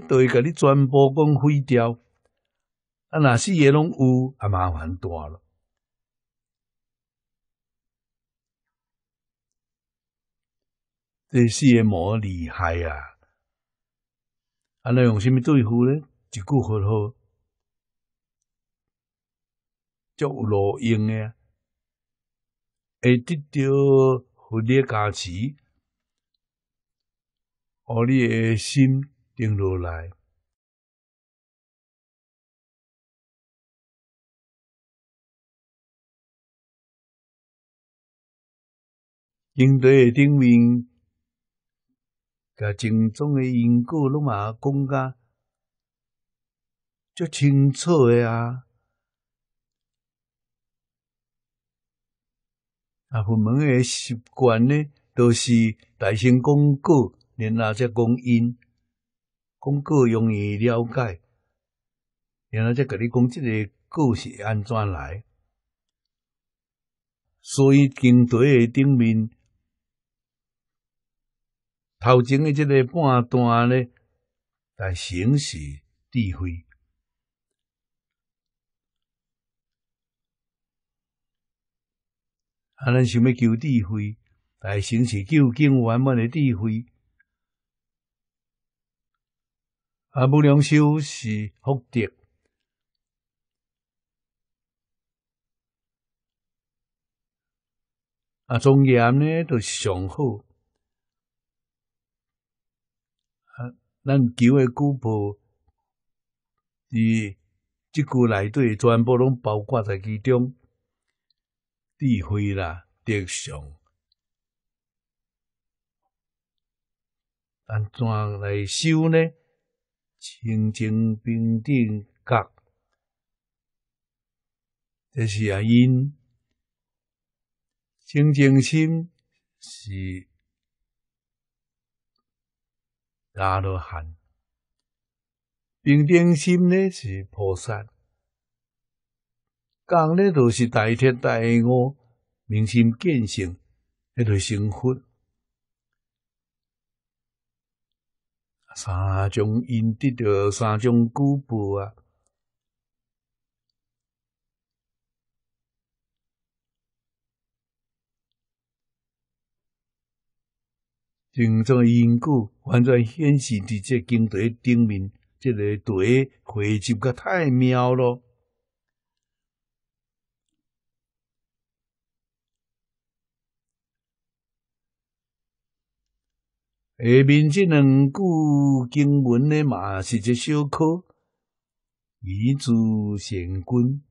个都会甲你全部讲毁掉，啊，若四个拢有啊，麻烦大了。这四个魔厉害啊！啊，来用什么对付呢？一句佛号。足有路用诶，会得到佛力加持，互力诶心定落来，经队诶顶面，甲正宗诶因果，拢嘛讲甲足清楚诶啊。啊，佛门诶，习惯呢，都是大声讲告，然后则讲因讲告容易了解，然后则甲你讲即个故事安怎来。所以经题诶顶面，头前诶即个半段呢，但形式智慧。啊！咱想要求智慧，大成是究竟圆满的智慧。啊，无量寿是福德。啊，庄严呢，是上好。啊，咱求的句报，伊即句内底全部拢包括在其中。智慧啦，德相，安怎来修呢？清净平等觉，这是因。清净心是大罗汉，平等心呢是菩萨。讲日就是大天大午，明心见性，迄个成佛。三种因得到三种果报啊！种种因果完全显示伫这经台顶面，这个对回集噶太妙了。下面这两句经文呢，嘛是一首歌：“以诸千君。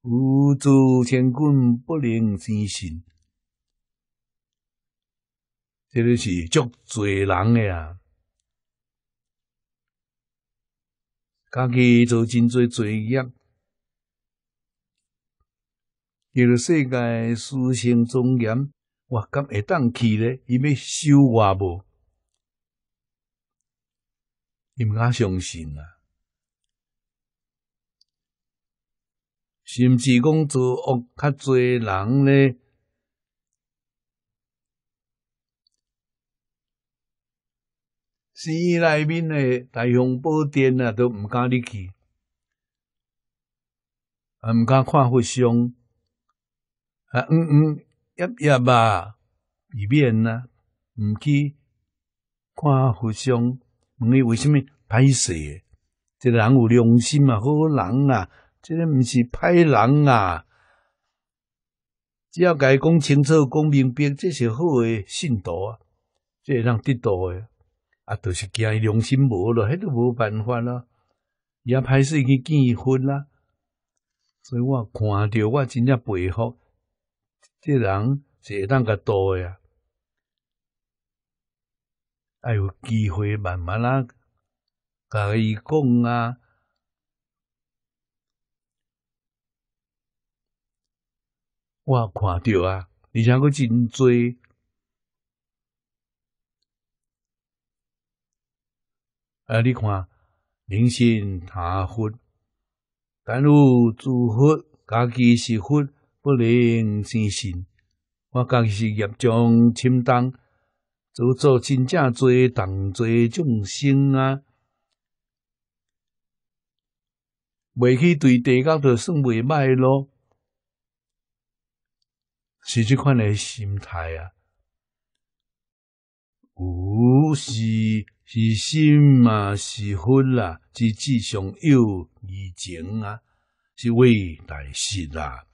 无诸千君，不能成行。”这个是足侪人的啊，家己做真侪罪业，一个世界私生尊严。我敢会当去咧，伊要收我无？伊毋敢相信啊！甚至讲做恶较做人咧，寺内面诶大雄宝殿啊，都毋敢入去，啊毋敢看佛像，啊嗯嗯。也也啊，避免啊，毋去看互相问伊为什么势诶？即个人有良心啊，好人啊，即个毋是歹人啊。只要家讲清楚、讲明白，这是好诶，信徒啊，即会通得到诶。啊，就是惊伊良心无咯，迄著无办法啦，也歹势去见伊分啦。所以我看着我真正佩服。这人是会当个多呀，要有机会慢慢啊，甲伊讲啊，我看到啊，而且佫真多，啊，你看，人心贪福，但有祝福，家己是佛。不能相信。我讲是业障深重，做做真正做同做众生啊，袂去对地角着算袂歹咯。是即款诶心态啊，有时是心啊，是分啊，是志向有义情啊，是为大事啊。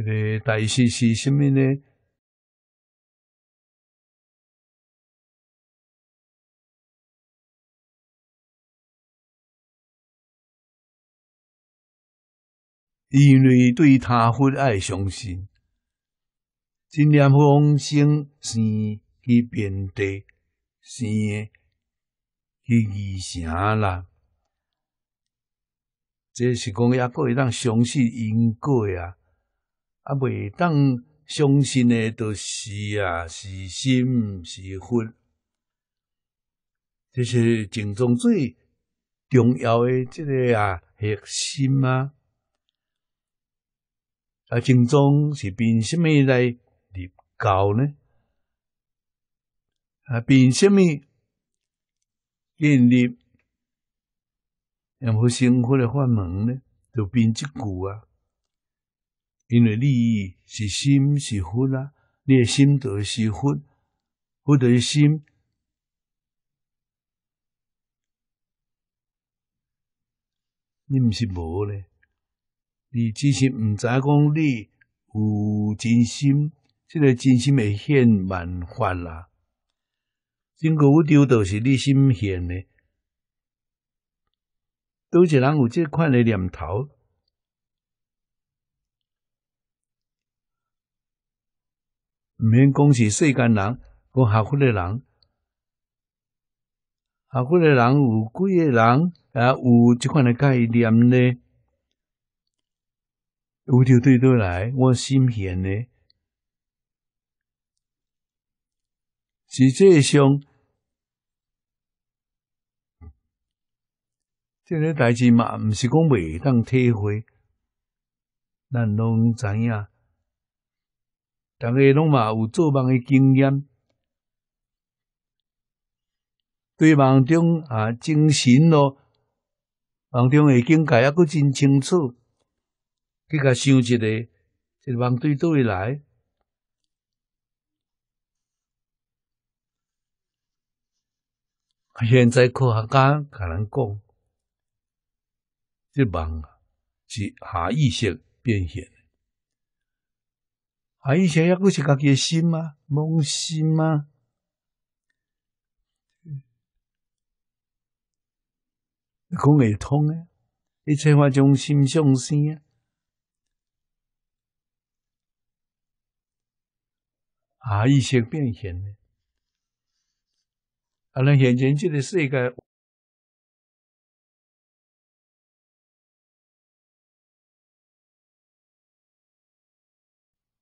这个大事是啥物呢？因为对他佛爱相信，尽量往生生去遍地，先去异城啦。这是讲也过会当相信因果啊。啊，未当相信诶，都是啊，是心是佛，这是正宗最重要诶，即个啊核心啊。啊，正宗是凭什么来立教呢？啊，凭什么建立成佛的法门呢？就凭即句啊。因为利益是心是佛啊，你的心得是佛，佛得是心。你毋是无咧，你只是毋知讲你有真心，这个真心会现万法啦。经过我丢到是，你心现咧。都一人有即款的念头。毋免讲是世间人，讲合过的人，合过的人有几个人啊？有即款的概念咧，有就对对来，我心闲咧。实际上，这个代志嘛，毋是讲袂当体会，咱拢知影。大家拢嘛有做梦的经验，对梦中啊精神咯，梦中的境界也阁真清楚。去甲想一个，一个梦对对来。现在科学家甲咱讲，这梦啊是下意识变现。啊！一些还不是家己的心啊，梦心嘛，讲也通啊！一切法从心生啊！啊，一些变现诶，啊，咱眼前这个世界。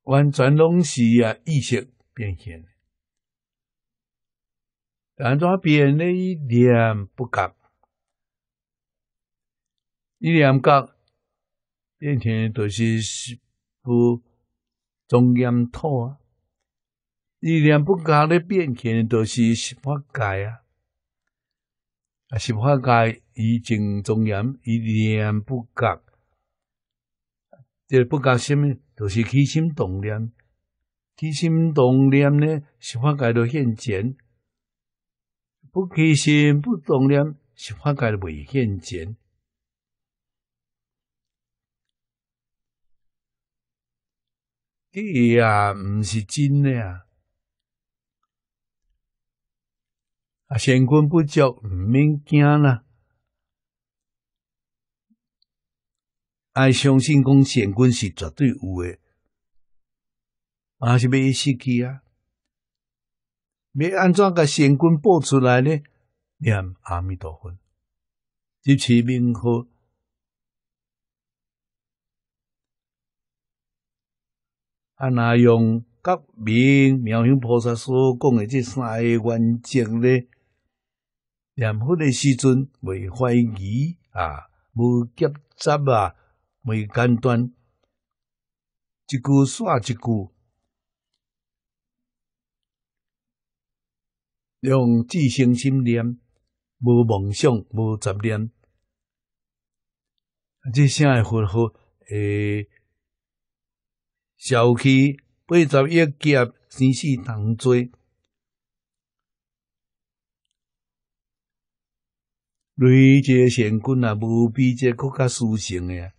完全拢是啊意识变现，安怎变呢？一念不觉，一念觉，变成都是是不庄严土啊。一念不觉的变现都是十法界啊，啊十法界已经庄严，一念不觉，这不觉什么？就是起心动念，起心动念呢是法界都现前；不起心不动念是界都未现前。这呀不是真的呀！啊，乾坤不足，唔免惊啦。爱相信讲显观是绝对有诶，还是伊死去啊？要安怎甲显观报出来咧，念阿弥陀佛，即持名佛。啊，那用《甲明妙音菩萨所讲诶这三个原则咧，念佛诶时阵未怀疑啊，无夹杂啊。每间断，一句煞一句，用自性心念，无梦想，无杂念，这生诶佛号，诶，小去八十一劫生死同罪，累劫仙君啊，无比这更加殊胜诶。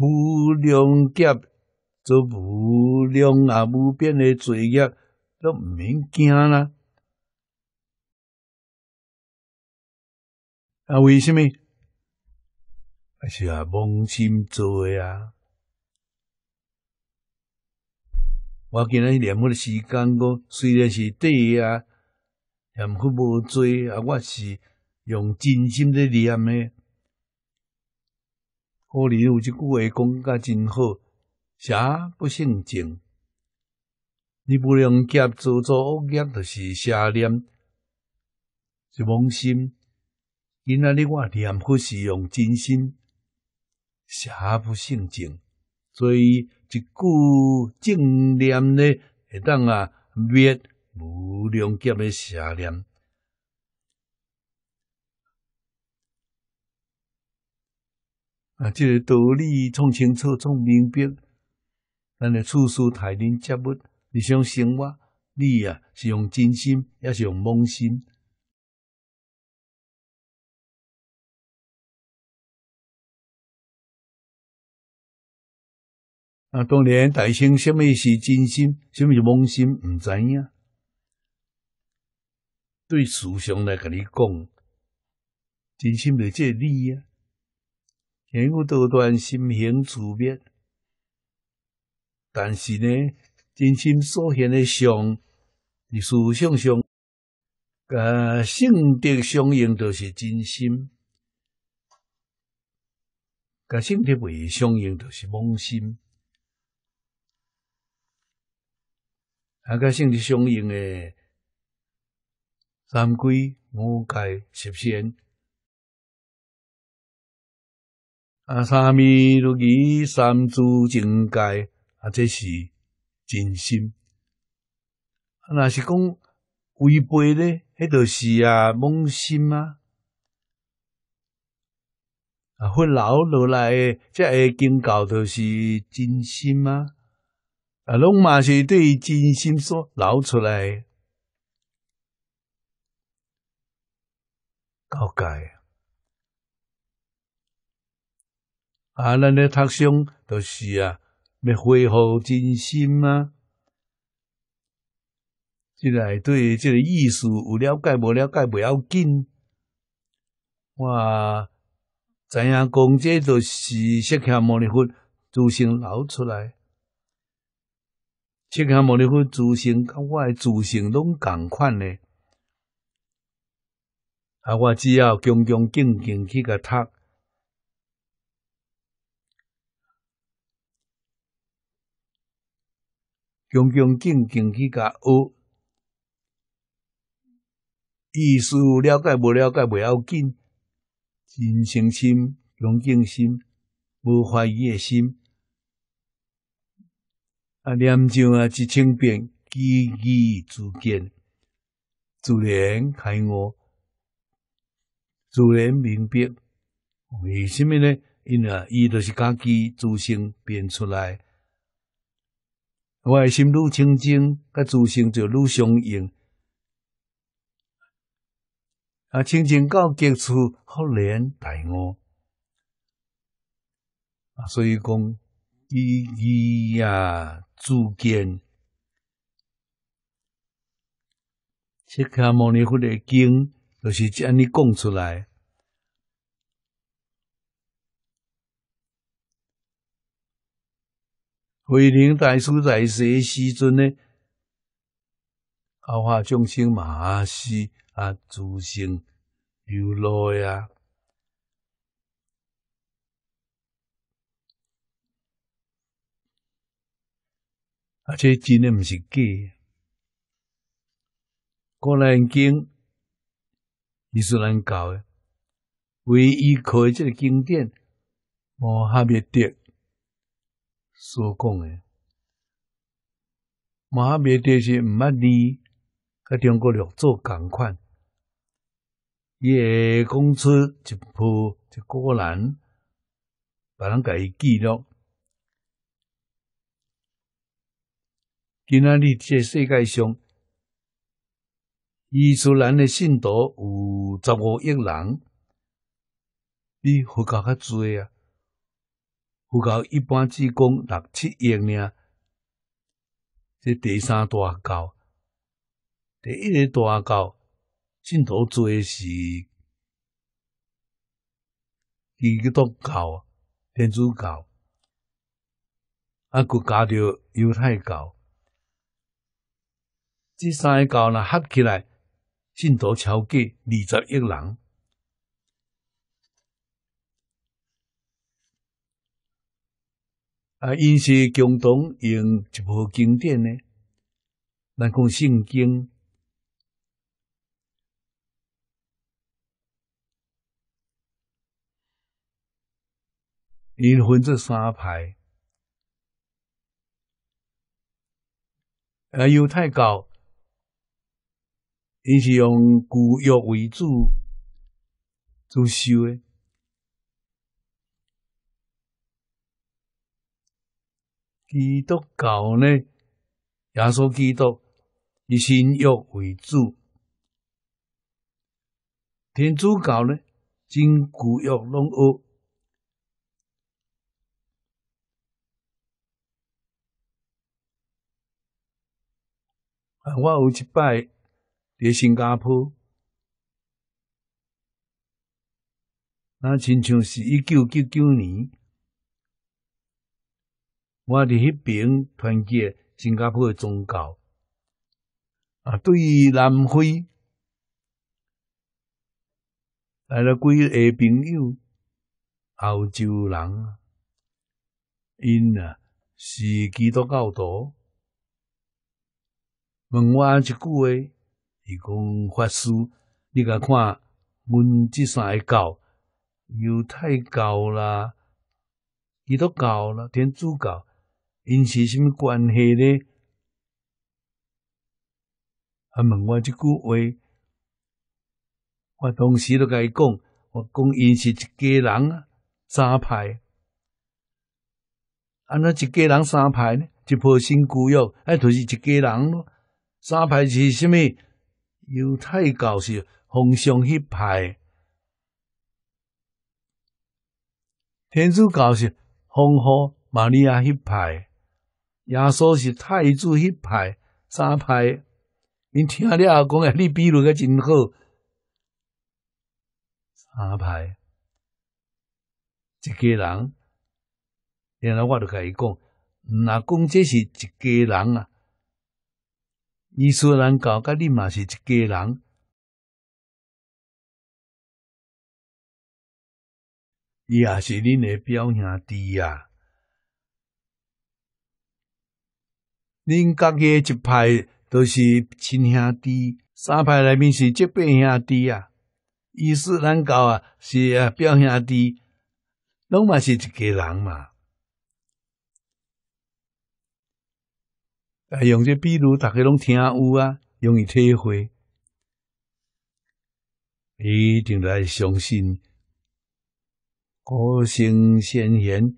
无量劫做无量啊无边的罪业都毋免惊啦！啊，为什么？啊，是啊，妄心做啊！我今日念佛的时间，果虽然是短啊，念佛无罪啊，我是用真心的念诶。古里有一句话讲得真好：“邪不胜正。”你不能夹做做恶业，就是邪念，是妄心。今仔日我念佛是用真心，邪不胜正，所以一句正念呢，会当啊灭无量劫的邪念。啊，这个道理创清楚、创明白，咱诶处事待人接物日常生活，你啊是用真心，抑是用妄心。啊，当然，大清什么是真心，什么是妄心，毋知影。对思想来甲你讲，真心是即个理啊。因为多端，心形自变。但是呢，真心所现的相，是思想相。甲性质相应就是真心，甲性质未相应就是妄心。啊，甲性质相应的三规五戒十善。啊，三昧如是，三诸境界啊，这是真心。啊，那是讲违背呢？迄就是啊，妄心啊。啊，佛流落来，个经教著是真心啊。啊，拢嘛是对真心所流出来，教界。啊，咱咧读诵，著是啊，要恢复真心啊。即来对即个意思有了解无了解不要紧。我知影讲，即著是释迦牟尼佛自性捞出来，释迦牟尼佛自性甲我诶自性拢共款诶。啊，我只要恭恭敬敬去甲读。恭恭敬敬去甲学，意思了解无了解不要紧，真诚心、恭敬心、无怀疑的心，啊念咒啊一千遍，积极自见，自然开悟，自然明白。为甚物呢？因为伊著是家己自性变出来。我心愈清净，甲自性就愈相应。啊，清净到极处，福怜大我。啊，所以讲依依呀，自见。释迦牟尼佛的经，就是这样讲出来。慧能大师在世时阵呢，阿化众生马哈西啊、诸生流落呀，而且真的不是假。古兰经伊斯兰教的唯一可以这个经典，无哈麦德。所讲诶，马未德是毋捌字，甲中国六祖共款。伊会讲出一部一个人，别人家伊记录。今仔日，这世界上伊斯兰诶信徒有十五亿人，比佛教较侪啊。佛教一般只讲六七亿呢，这第三大教，第一个大教，信徒最的是基督教、天主教，啊，佫加着犹太教，这三个教呢合起来，信徒超过二十亿人。啊，因是共同用一部经典呢，咱讲圣经。因分作三派，啊，犹太教，因是用古约为主，主修的。基督教呢，耶稣基督以新约为主；天主教呢，古约拢学。啊！我有一摆在新加坡，那亲像是一九九九年。我伫迄边团结新加坡诶宗教啊，对于南非来了几个朋友，澳洲人，因啊是基督教徒。问我一句话，伊讲法师，你甲看阮即三个教又太教啦，基督教啦，天主教。因是虾米关系呢？啊！问我即句话，我当时就甲伊讲，我讲因是一家人啊，三派。安尼一家人三派呢？一部新古约，哎，就是一家人咯。三派是虾米犹太教是奉上迄派，天主教是奉火玛利亚迄派。耶稣是太子一派，三派。因听了讲，你比如个真好，三派，一家人。然后我著甲伊讲，若讲这是一家人啊，伊稣人教甲你嘛是一家人，伊也是恁诶表兄弟啊。恁己诶一派都是亲兄弟，三派内面是即辈兄弟啊。意思咱教啊，是啊，表兄弟，拢嘛是一家人嘛。啊，用这比如大家拢听有啊，容易体会，一定来相信，古圣先贤，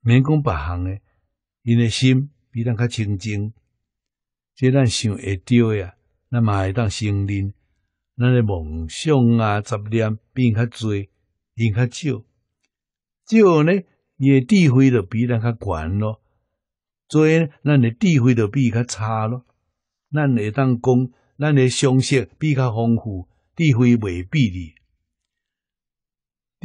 免讲别行诶，因诶心。比咱较清净，即咱想会到呀。咱嘛会当承认，咱诶梦想啊，杂念变较侪，人较少。少呢，诶智慧著比咱较悬咯。侪，咱诶智慧著比较差咯。咱会当讲，咱诶常识比较丰富，智慧未比你。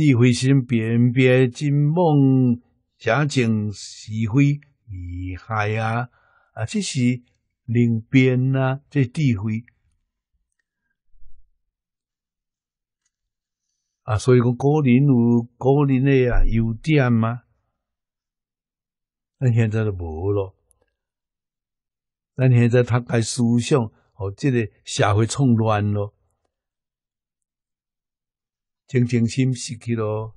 智慧是辨别真妄、假正、是非。厉害啊！啊，这是灵变啊，这智慧啊，所以讲古人有古人的啊优点嘛，咱现在都无咯。咱现在他该思想和这个社会创乱咯，正静心失去咯，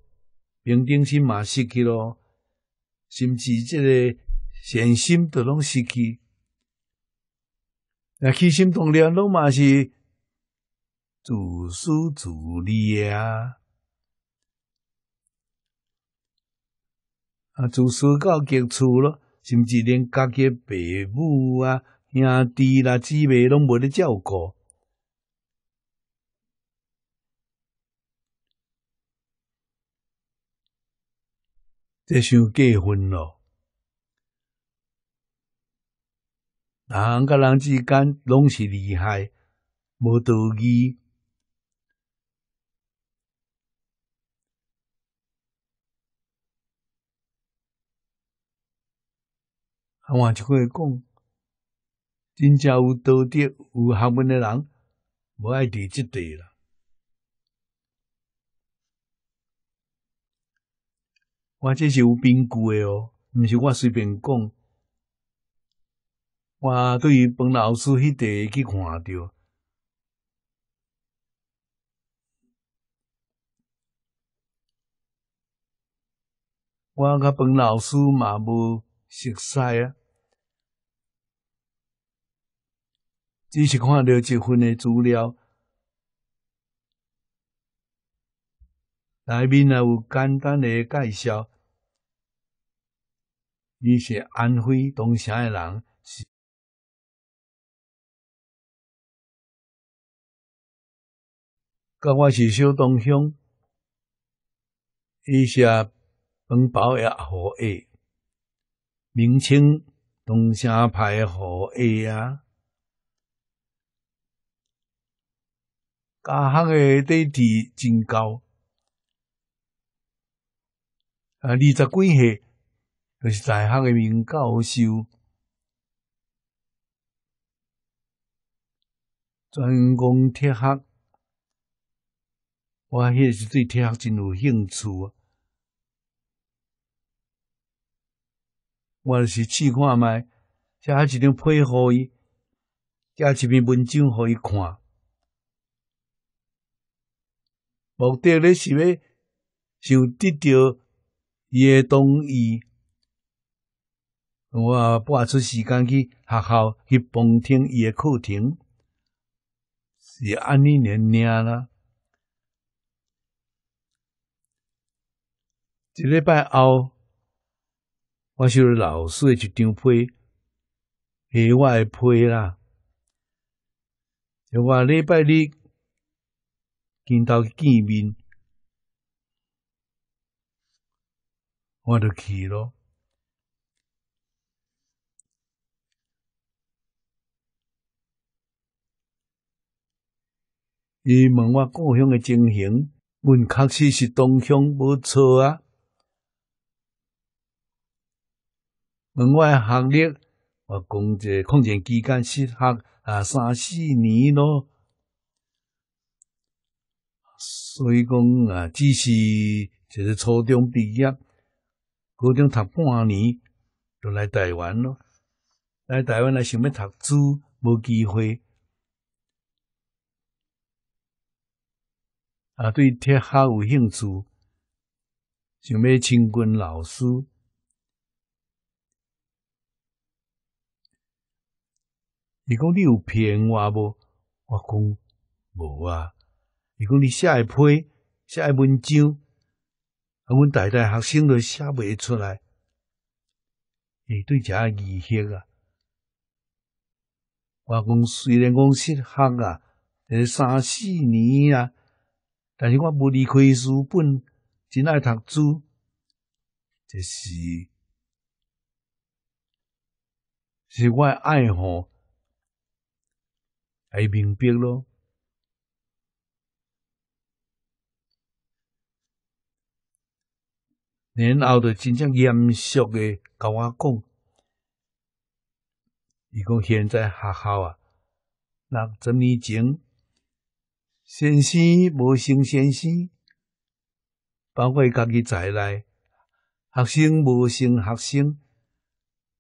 平静心嘛失去咯，甚至这个。善心都拢失去，那起心动念拢嘛是自私自利啊！啊，自私到极处咯，甚至连家己爸母啊、兄弟啦、姊妹拢袂咧照顾，这伤过分喽！人甲人之间，拢是厉害，无道义。我就可以讲，真正有道德、有学问的人，无爱伫即地啦。我这是有根据的哦，唔是我随便讲。我对于彭老师迄地去看着。我甲彭老师嘛无熟悉啊，只是看到一份的资料，内面啊有简单诶介绍，伊是安徽桐城诶人。甲我是小东乡，伊下本宝亚和诶，明清东乡派和诶啊，甲黑诶底底真高，啊二十几岁就是在学诶名教授，专攻铁学，我迄个是对体育真有兴趣，我就是试看卖，写一张配互伊，写一篇文章互伊看，目的咧是要想得到伊诶同意。我啊，拨出时间去学校去旁听伊诶课程，是安尼念念啦。一礼拜后，我收到老师的一张批，系我的批啦。又话礼拜日见到见面，我就去咯。伊问我故乡的情形，阮确实是东乡，无错啊。门外学历，我工作空闲期间失学啊三四年咯，所以讲啊，只是就是初中毕业，高中读半年，就来台湾咯。来台湾来想要读书无机会，啊，对铁学有兴趣，想要请军老师。伊讲你有骗我无？我讲无啊。伊讲你写诶批、写诶文章，啊，阮大大学生都写未出来，伊对遮疑惑啊。我讲虽然讲失学啊，诶，三四年啊，但是我无离开书本，真爱读书，就是，是我爱好。会明白咯。然后就真正严肃个甲我讲，伊讲现在学校啊，六十年前先生无成先生，包括家己在内，学生无成学生，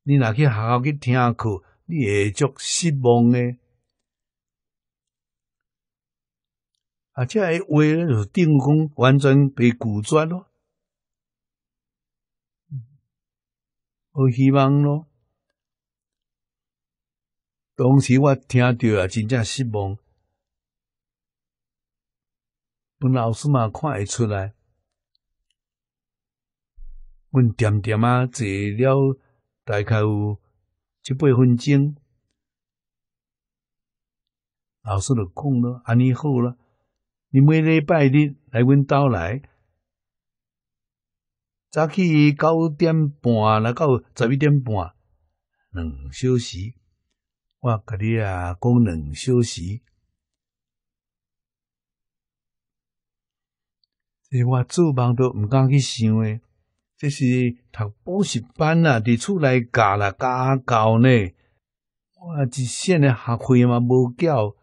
你若去学校去听课，你会足失望诶。啊！这一话咧，就定功完全被拒转咯。我希望咯。当时我听到啊，真正失望。本老师嘛，看会出来。阮点点啊，坐了大概有七八分钟。老师就讲咯：“安尼好了。你每礼拜日来阮岛来，早起九点半来到十一点半，两小时，我甲你啊讲两小时。我做梦都唔敢去想诶，这是读补习班啦，伫厝内教啦，教教呢，我一线的学费嘛无够。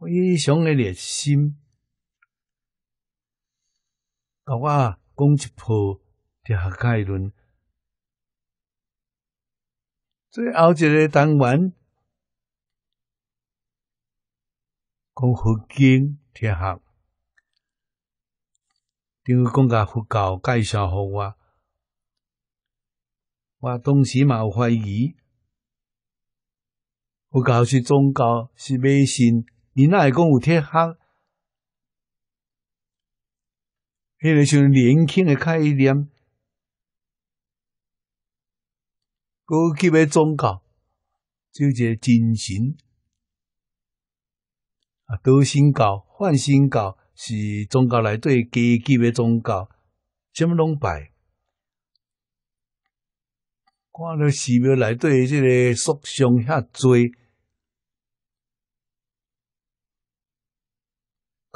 我常前热心，甲我讲一铺哲学概论，最后一个单元讲佛经哲学，等于讲甲佛教介绍互我。我当时嘛有怀疑，佛教是宗教，是迷信。因那会讲有铁黑，迄个像年轻的开一点高级的宗教，就一个精神啊，多心教、换心教是宗教内底低级的宗教，什么拢拜？看着寺庙内底这个塑像遐多。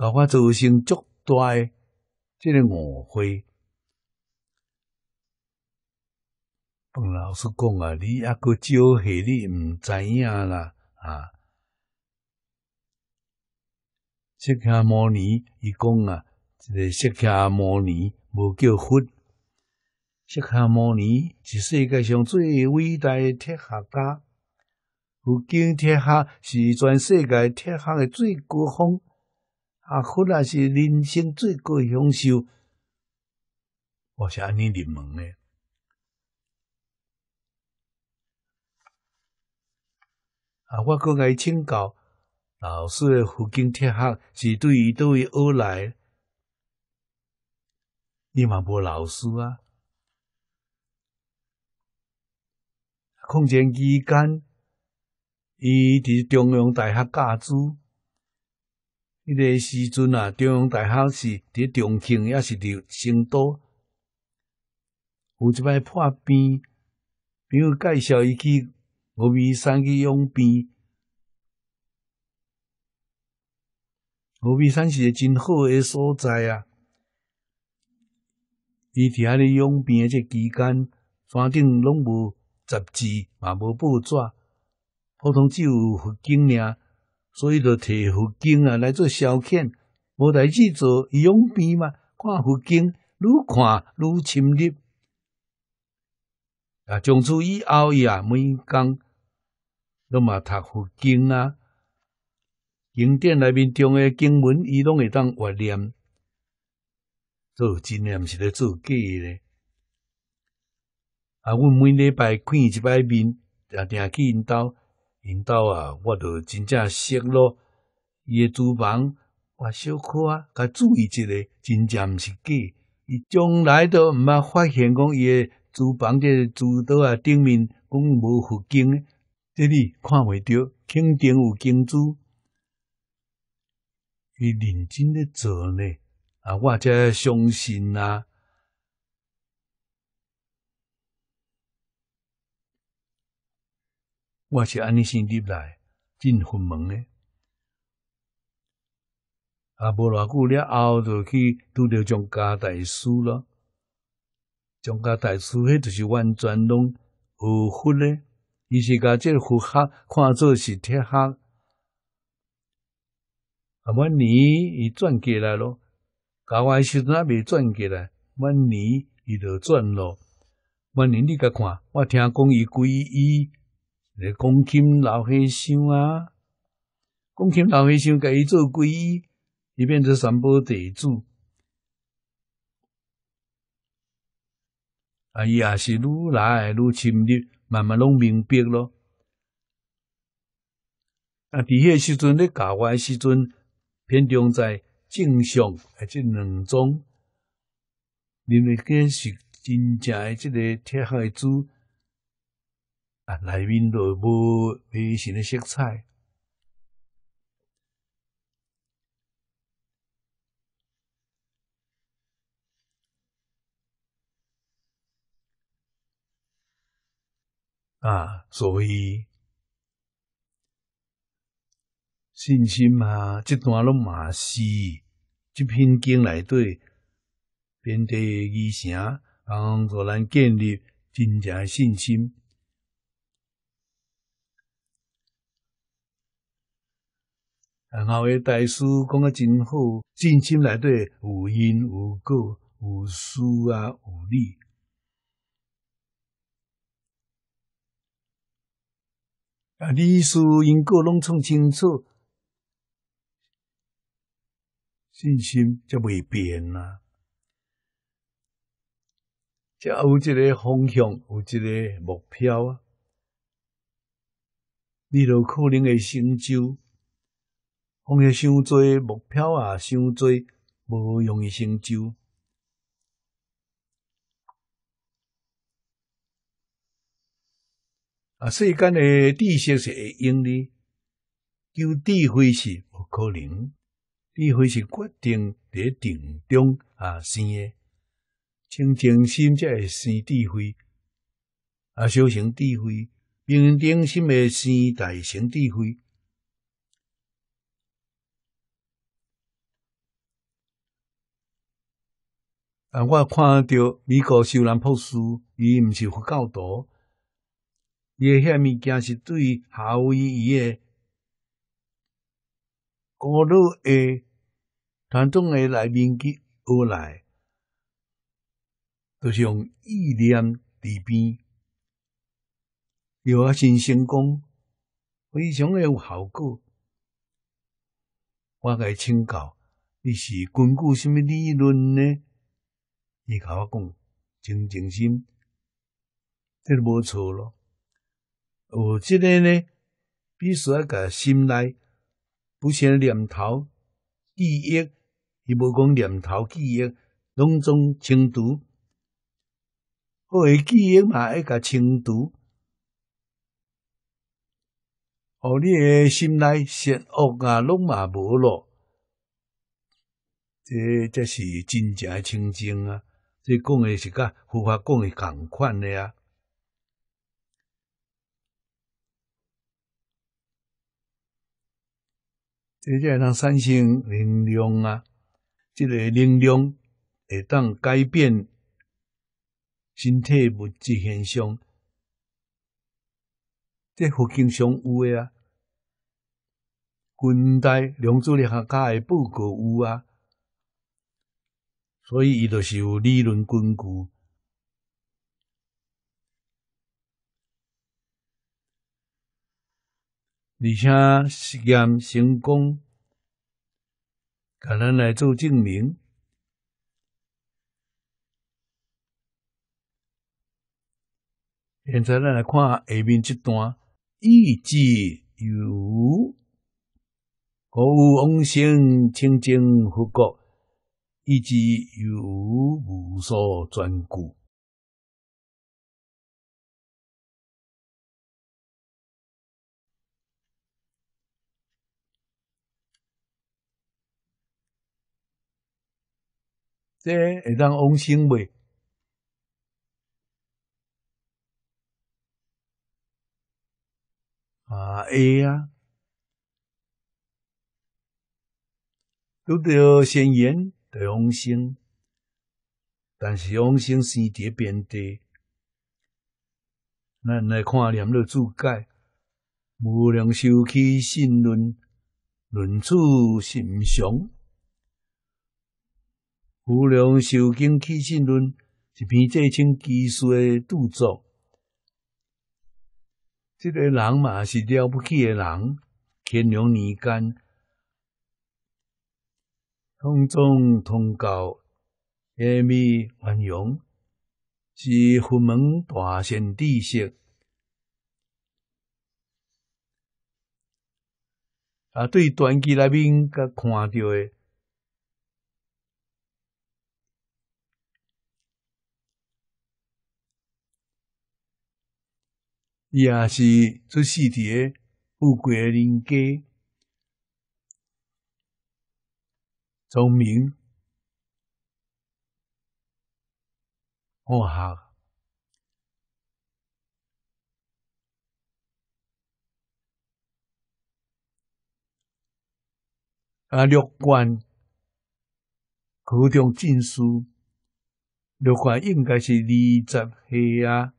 包括造成足大即个误会，彭老师讲啊，你阿个少岁你毋知影啦啊！释迦牟尼伊讲啊，即个释迦牟尼无叫佛，释迦牟尼是世界上最伟大铁学家，佛经铁学是全世界铁学的最高峰。啊，福那是人生最高享受，我是安尼入门的。啊，我甲来请教老师，福经铁盒是对于倒位欧来，伊嘛无老师啊。抗战期间，伊伫中央大学教书。迄个时阵啊，中央大学是伫重庆，抑是伫成都。有一摆破病，朋友介绍伊去峨眉山去养病。峨眉山是个真好个所在啊！伊伫遐咧养病个即期间，山顶拢无杂志，嘛无报纸，普通只有佛经尔。所以就摕佛经啊来做消遣，无代志做养病嘛，看佛经愈看愈深入。啊，从此以后伊也每工都嘛读佛经啊，经典内面中诶经文，伊拢会当默念，做诶，毋是咧做假诶啊，阮每礼拜看一摆面，定定去因兜。因兜啊，我都真正熟咯，伊诶租房我小可啊，该注意一下，真正毋是假。伊从来都毋捌发现讲，伊诶租房个租到啊顶面讲无福经，这里看袂着，肯定有经租。伊认真咧做呢，啊，我才相信啊。我是安尼先入来进佛门诶。啊，无偌久了，后就去拄着张家大师咯。张家大师迄就是完全拢有佛咧，伊是即这佛黑看做是铁黑。啊，万年伊转过来咯，高时阵那未转过来，万年伊就转咯。万年你甲看，我听讲伊皈依。你恭敬老和尚啊，恭敬老和尚，给伊做皈依，伊变成三宝弟子。啊，伊也是愈来愈深入，慢慢拢明白咯。啊，伫迄时阵，咧教我诶时阵，偏重在正向，诶即两种，因恁个是真正诶即个铁海子。内面都无微细的色彩啊，所以信心啊，这段拢嘛是一片景来对，遍地鱼翔，帮助咱建立真正信心。然后，大师讲得真好，真心内底有因、有果、有输啊、有理。啊，历史因果拢从清楚，信心才袂变呐。才有一个方向，有一个目标啊，你就可能会成就。放下伤多目标啊，伤多无容易成就。啊，世间诶，知识是会用咧，求智慧是无可能。智慧是决定伫定中啊生诶，清净心才会生智慧。啊，修成智慧，平等心会生大成智慧。但我看到美国修兰博士，伊毋是教多，伊诶遐物件是对毫无意义古老诶传统诶内面积而来，都是用意念治病，有啊新成功，非常诶有效果。我伊请教你是根据什么理论呢？伊甲我讲，清静心，这无错咯。我这个呢，必须甲心内不些念头、记忆，伊无讲念头、记忆拢总清除。好个记忆嘛，要甲清除。哦，你个心内善恶啊，拢嘛无咯。这这是真正清净啊！这讲诶是甲佛法讲诶共款诶啊，即才当产生能量啊，这个能量会当改变身体物质现象，这佛经上有诶啊，近代梁祝力下家诶报告有啊。所以，伊就是有理论根据，而且实验成功，甲咱来做证明。现在，咱来看下面这段：意志有，我有往生清净佛国。以及有无所专固，对，会当妄心未啊？会啊！都得先言。得永生，但是永生是跌边地，咱来看念了注解，无量受器信论论处心相，无量受经起信论一篇，这称书衰著作。这个人嘛是了不起的人，乾隆年间。空中通教、严密运用，是佛门大善知识。啊，对传奇内面甲看到的，伊也是做四碟富贵人家。聪明，我哈啊六关，高中证书六关应该是二十岁啊，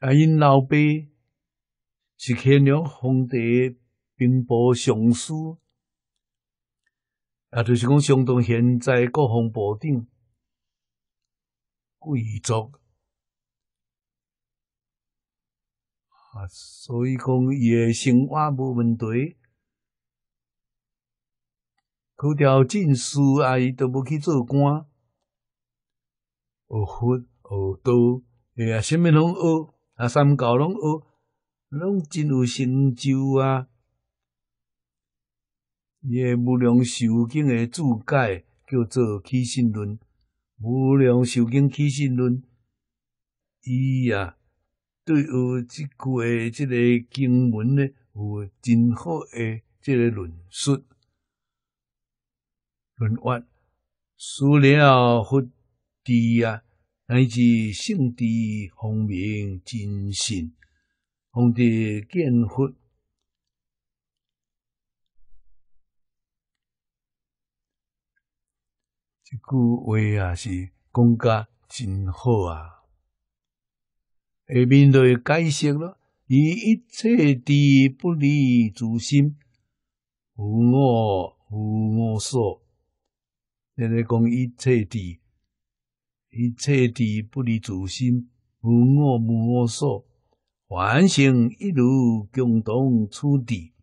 啊因老爸是乾隆皇帝兵部尚书，也就是讲相当现在国防部长贵族啊，所以讲伊的生活无问题，考条进书啊，伊都无去做官，学佛学道，哎呀，啥物拢学，啊，三教拢学。拢真有成就啊！诶无量寿经诶注解叫做《起信论》，无量寿经《起信论》，伊啊，对有即诶即个经文呢，有真好诶即个论述、论挖。死了佛福地啊，乃至圣地、方明、真信。弘地见佛，这句话啊是讲得真好啊！下面会解释了：以一切地不离主心，无我无我所。那来讲一切地，一切地不离主心，无我无我所。反省一路共同处理，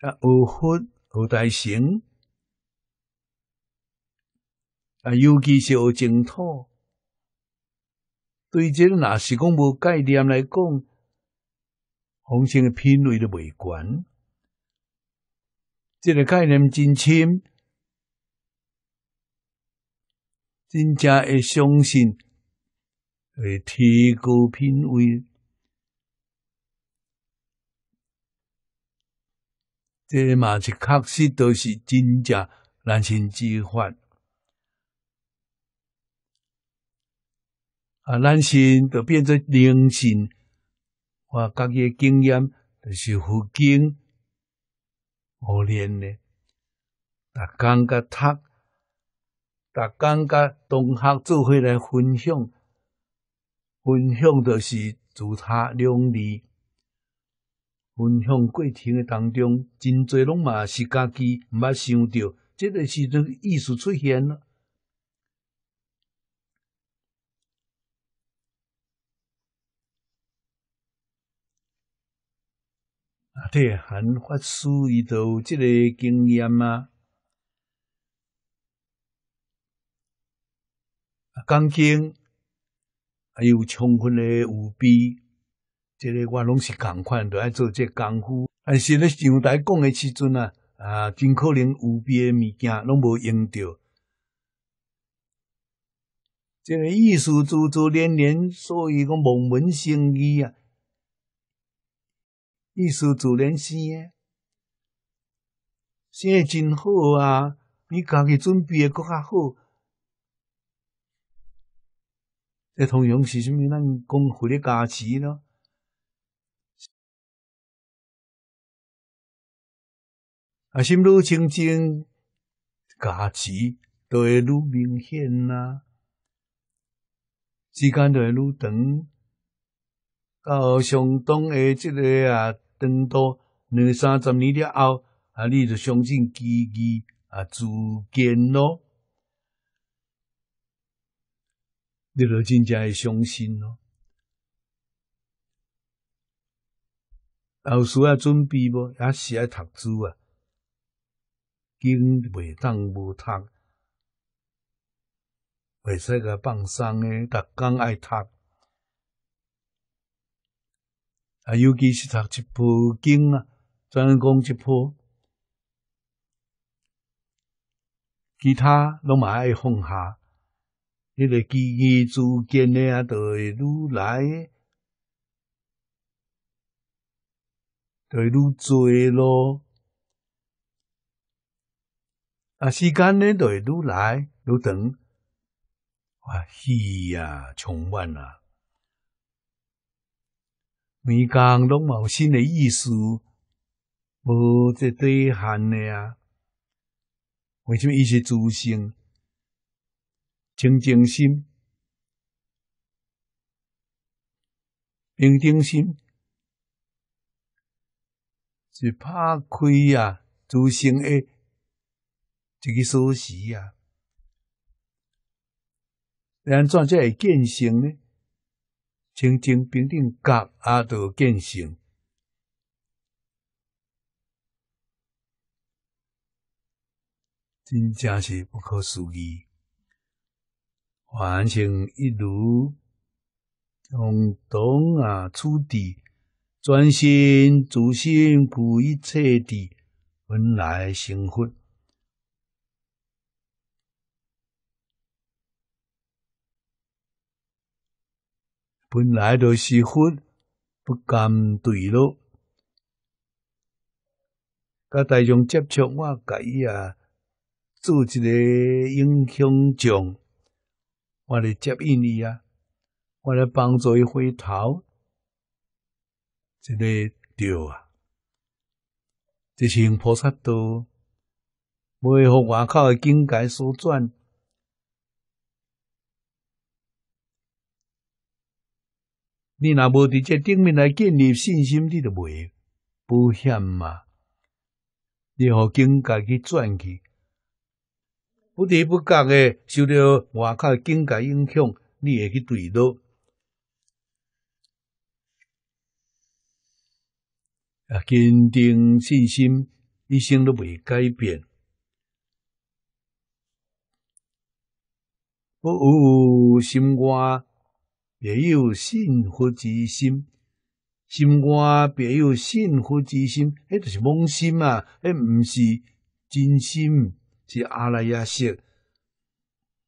啊，有福有大成，啊，尤其是有净土，对这个哪是讲无概念来讲，红星的品味都未关，这个概念真深，真正会相信。来提高品味，这嘛是确实都是真正人心智慧啊！人心都变作灵性，我家己的经验都是福经，何年呢？大感甲读，大感甲同学做伙来分享。分享的是自他两利。分享过程的当中，真侪拢嘛是家己毋捌想到，即个时阵意术出现了。啊，这韩法师伊都有即个经验吗？啊，刚经。还有充分的舞弊，这个我拢是共款，都爱做这功夫。但是咧上台讲的时阵啊，啊，真可能舞弊的物件拢无用到。这个艺术自自连连，所以讲望文生意啊，艺术自然生啊，生的真好啊！比家己准备的搁较好。你通样是甚么？咱讲回啲价值咯，啊，心愈清净，价值都会愈明显啦。时间都会愈长，到相当的这个啊，长到二三十年了后，啊，你就相信自己啊，逐渐咯。你就真正会伤心咯。有师啊，准备无？也是爱读书啊？经袂当无读，袂使个放松诶，逐天爱读啊，尤其是读一部经啊，专攻一部，其他拢嘛爱放下。迄个记极主见的啊，就会愈来就会愈侪咯。啊，时间呢，就会愈来愈长。哇，戏啊，充满啊！每工拢无新的意思，无一堆闲的啊。为什么伊是主性？清静心、平定心，是拍开啊，诸生的一个锁匙啊。怎样才会见性呢？清净平等觉啊，著见性，真正是不可思议。反省一如从动啊、处地、专心、做辛苦一切的本来生活，本来就是佛，不敢对落，甲大众接触，我甲伊啊，做一个影响奖。我来接引你啊！我来帮助伊回头，这个对啊！是用菩萨道，不会让外口的境界所转。你若无伫这顶面来建立信心，你就没保险嘛？你让境界去转去。不知不觉的受到外口境界影响，你会去对落。啊，坚定信心，一生都未改变。哦哦，心肝别有幸福之心，心肝别有幸福之心，迄就是妄心啊，迄唔是真心。即阿赖耶识，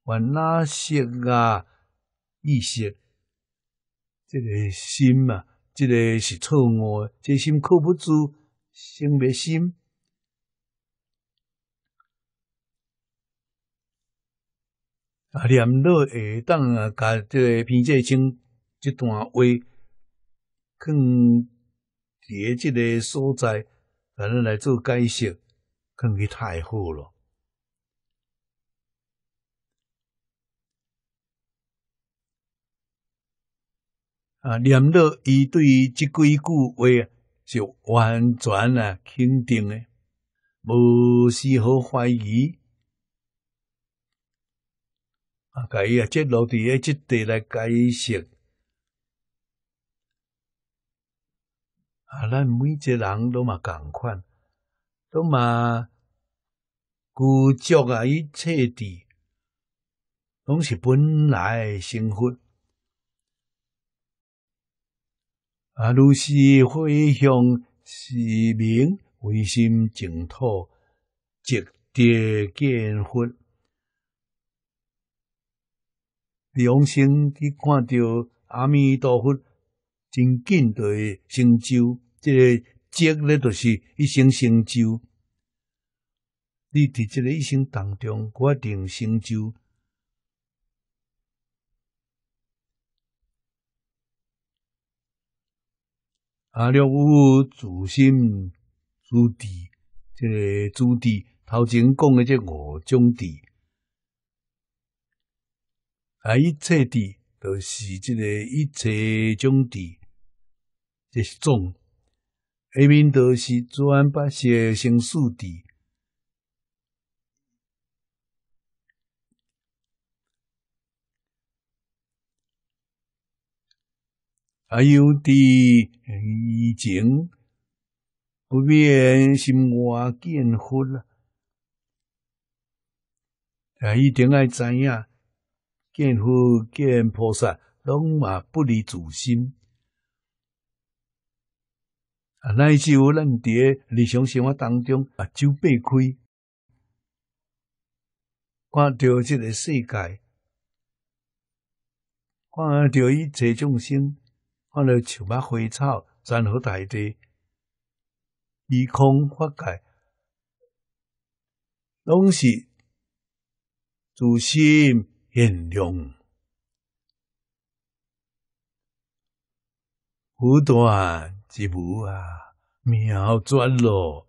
或拉色、啊意识？这个心啊，这个是错误的。这心靠不住，生灭心。啊，念落下当啊，甲这个偏这清这段话，放伫这个所在，咱来做解释，放去太好了。啊，念落，伊对于即几句话是完全啊肯定的，无丝毫怀疑。啊，甲伊啊，即落地诶，即地来解释。啊，咱每一个人都嘛共款，都嘛固执啊，伊彻底，拢是本来诶生活。啊！如是回向，是名唯心净土，即得见佛。良心去看到阿弥陀佛，真紧对成就。这个积咧就是一生成就。你伫这个一生当中，决定成就。啊，六五主心主地，即个主地头前讲的即五种地，啊，一切地都是即个一切种地，即是种。下面都是专把写生素地。啊，有的以前不免心外见佛了。啊，一定爱知影，见佛见菩萨，拢嘛不离自心。啊，乃至咱伫日常生活当中，啊，睭百开，看到这个世界，看到一切众生。看到树木、花草、沾好大地、移空法界，拢是自心现良，不断植物啊，苗壮咯，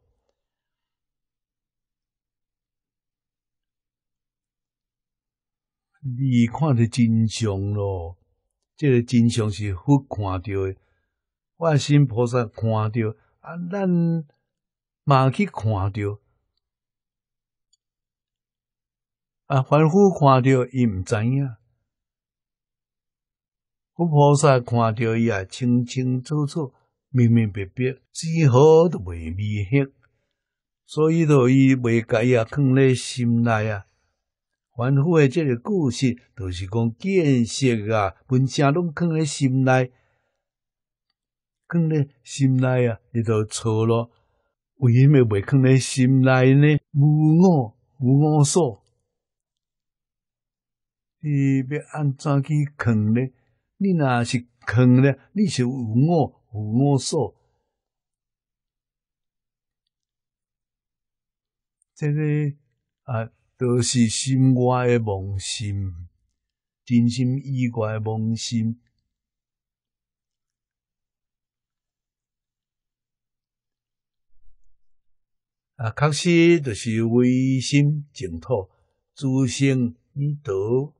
你看到真相咯。这个真相是佛看到的，万心菩萨看到啊，咱嘛去看到啊，凡夫看到伊毋知影，佛菩萨看到伊啊清清楚楚、明明白白，丝毫都未迷惑，所以头伊甲伊啊，放咧心内啊。反复诶，即个故事，就是讲建设啊，文成拢藏咧心内，藏咧心内啊，你都错了。为虾米未藏咧心内呢？无我，无我所。你要安怎去藏咧？你若是藏咧，你是无我，无我所。这个啊。都是心外的妄心，真心意外的妄心。啊，确实就是唯心净土，诸生以德。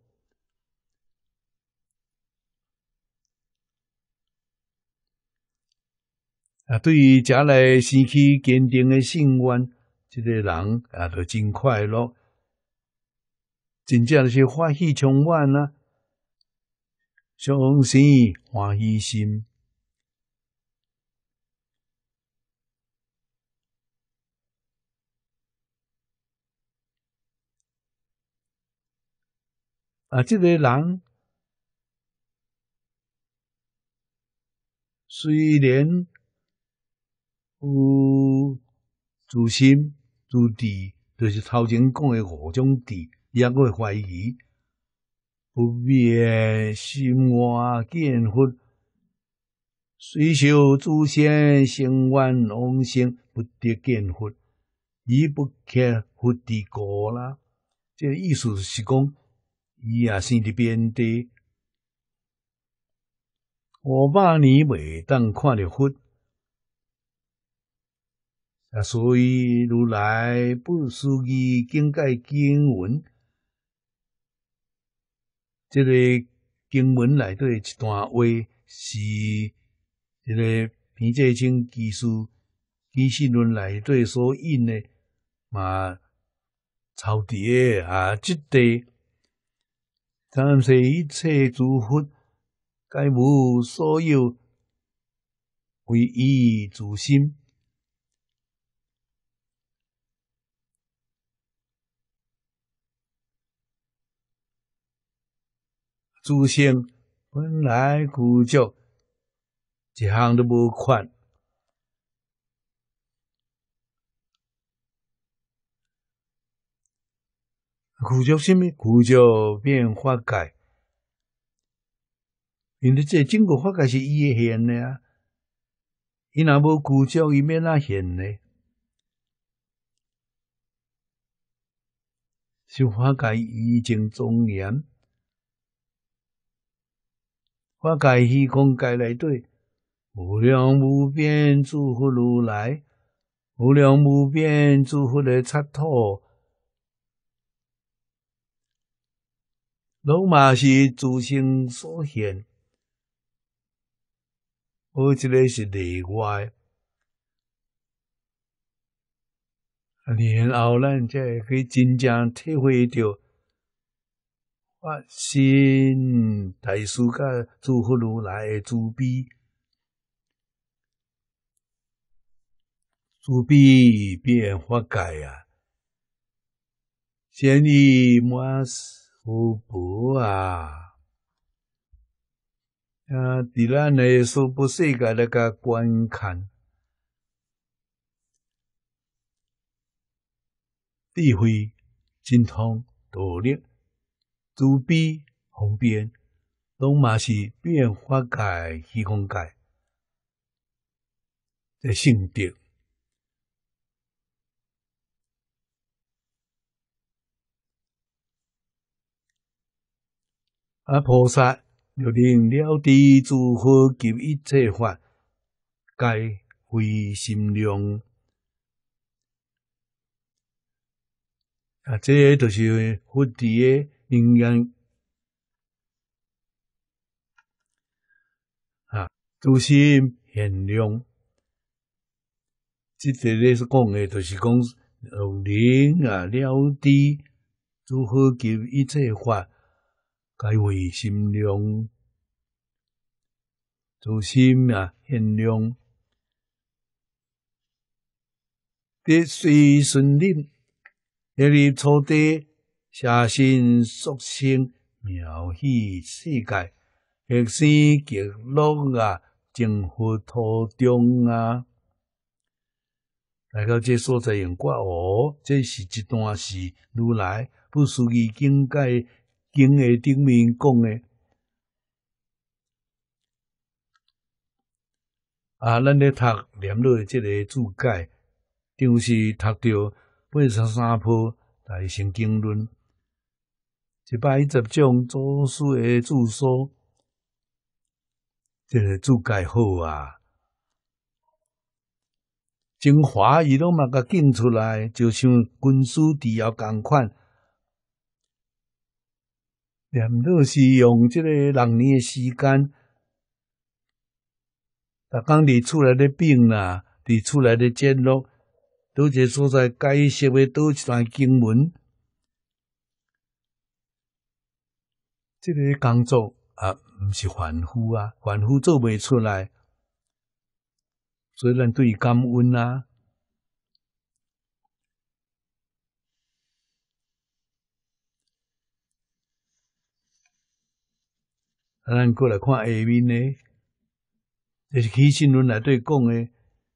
啊，对于将来升起坚定的信愿，这个人啊，就真快乐。真正是欢喜充满啊！王心欢喜心啊！这个人虽然有自信、自立，就是头前讲的五种的。也会怀疑，不免心外见佛。虽修诸相，生万种心，不得见佛，离不开佛的果啦。即意思是讲，伊也生伫边地，五百年未当看到佛，啊，所以如来不适宜境界经文。这个经文内底一段话，是这个平济清居士居士论内底所印的嘛？抄曹蝶啊，即地但是一切诸佛皆无所有，唯伊自心。祖先本来古著，一项都无缺。古著什么？古著变化改。因为这过国改是伊现的啊，伊若无古著，伊免哪显呢？就化改已经庄严。化解虚空界内底无量无边诸佛如来，无量无边诸佛的插土。拢嘛是自性所现，而即个是例外。然后咱可去真正体会到发心、大师甲诸佛如来诶慈悲，慈悲变化界啊，现你摩是福报啊！啊，伫咱诶书不世界咧甲观看，智慧、精通、独立。慈悲方便，拢嘛是变化界虚空界，这性德。啊，菩萨就令了知诸佛及一切法皆非心量。啊，这些都是佛提的。应该啊，自心贤良，即个咧是讲诶，就是讲有灵啊了地，做好积一切法，改为心良，自心啊贤良，得随顺念，一念初的。写信速生妙喜世界，极生极乐啊！净土土中啊！来到这所在用挂河，这是一段是如来不属于经界经的顶面讲的啊。咱咧读念到即个注解，就是读到本十三部《大乘经论。一百一十种祖师的著书，这个注解好啊！精华伊拢嘛个进出来，就像《军书抵要》共款。梁老是用即个六年诶时间，逐工伫厝内咧病啦，伫厝内咧煎咯，倒一个所在解释的倒一段经文。这个工作啊，不是凡夫啊，凡夫做未出来。所以咱对感恩啊，咱过来看下面呢，这是起信论来对讲的，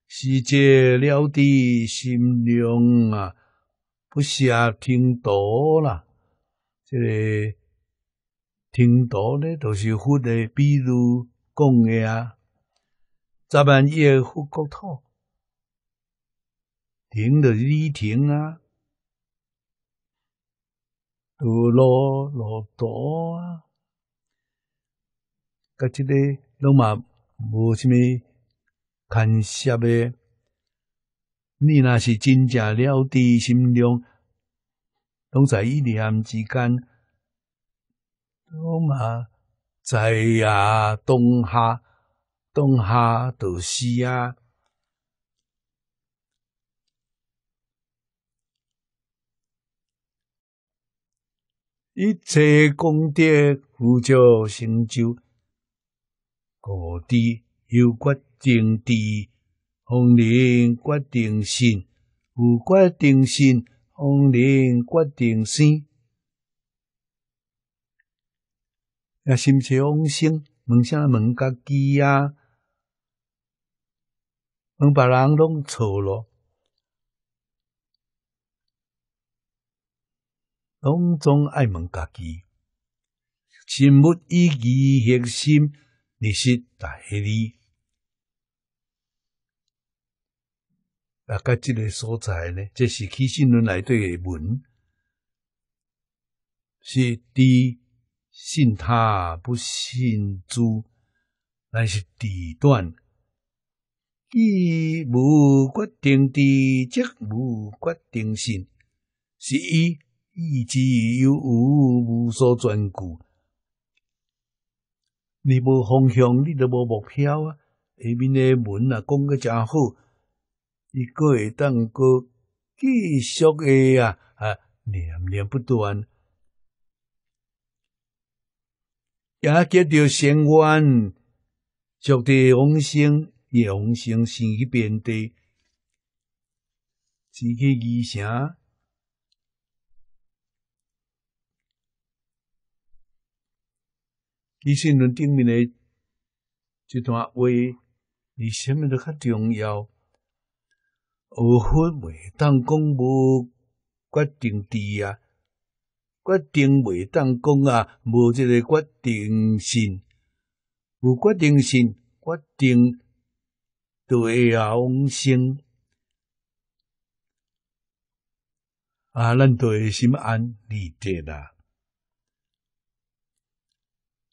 世界了知心量啊，不下听多啦，这个。听到呢，都是佛的，比如讲的啊，咱们要护国土，听就是你听啊，多啰啰多啊，甲即个拢嘛无虾物牵涉的，你那是真正了知心量，拢在一念之间。好嘛，制啊，当下当下都死啊！一切功德不就成就？高低由决定地，红人决定信，无决定信，红人决定生。也心起妄心，问啥？问家己啊！问把人拢错咯，拢总爱问家己，心不以己之心，立事待理。啊，甲这个所在呢，这是起信论来对的文，是第。信他不信诸，乃是地段。既无决定地，则无决定性，是伊意志有无无所专注。你无方向，你就无目标啊！下面的文啊，讲个真好，伊阁会当阁继续诶啊，啊，念念不断。也结仙缘，关，逐地红星、红星，生于边地，先去异城。其实论顶面的这段话，以什么都较重要，而氛未当公无决定地啊。决定袂当讲啊，无一个决定性，有决定性，决定对啊，往生啊，咱对心安理得啦。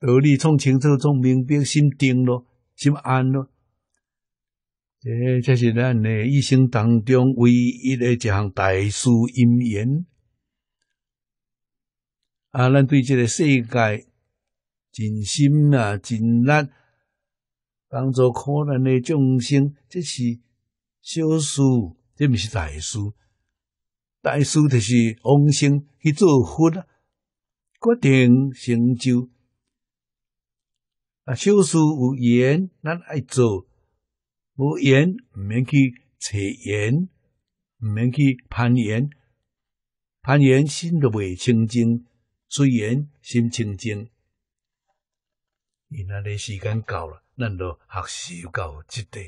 道理创清楚、创明白，心定咯，心安咯。诶，这是咱诶一生当中唯一诶一项大事因缘。啊！咱对这个世界尽心啊、尽力，帮助苦难的众生，这是小事，这不是大事。大事就是往生去做佛啊，决定成就。啊，小事有缘咱爱做，无缘唔免去找缘，唔免去攀缘，攀缘心就未清净。虽然心清净，伊那个时间到了，咱就学习到即块。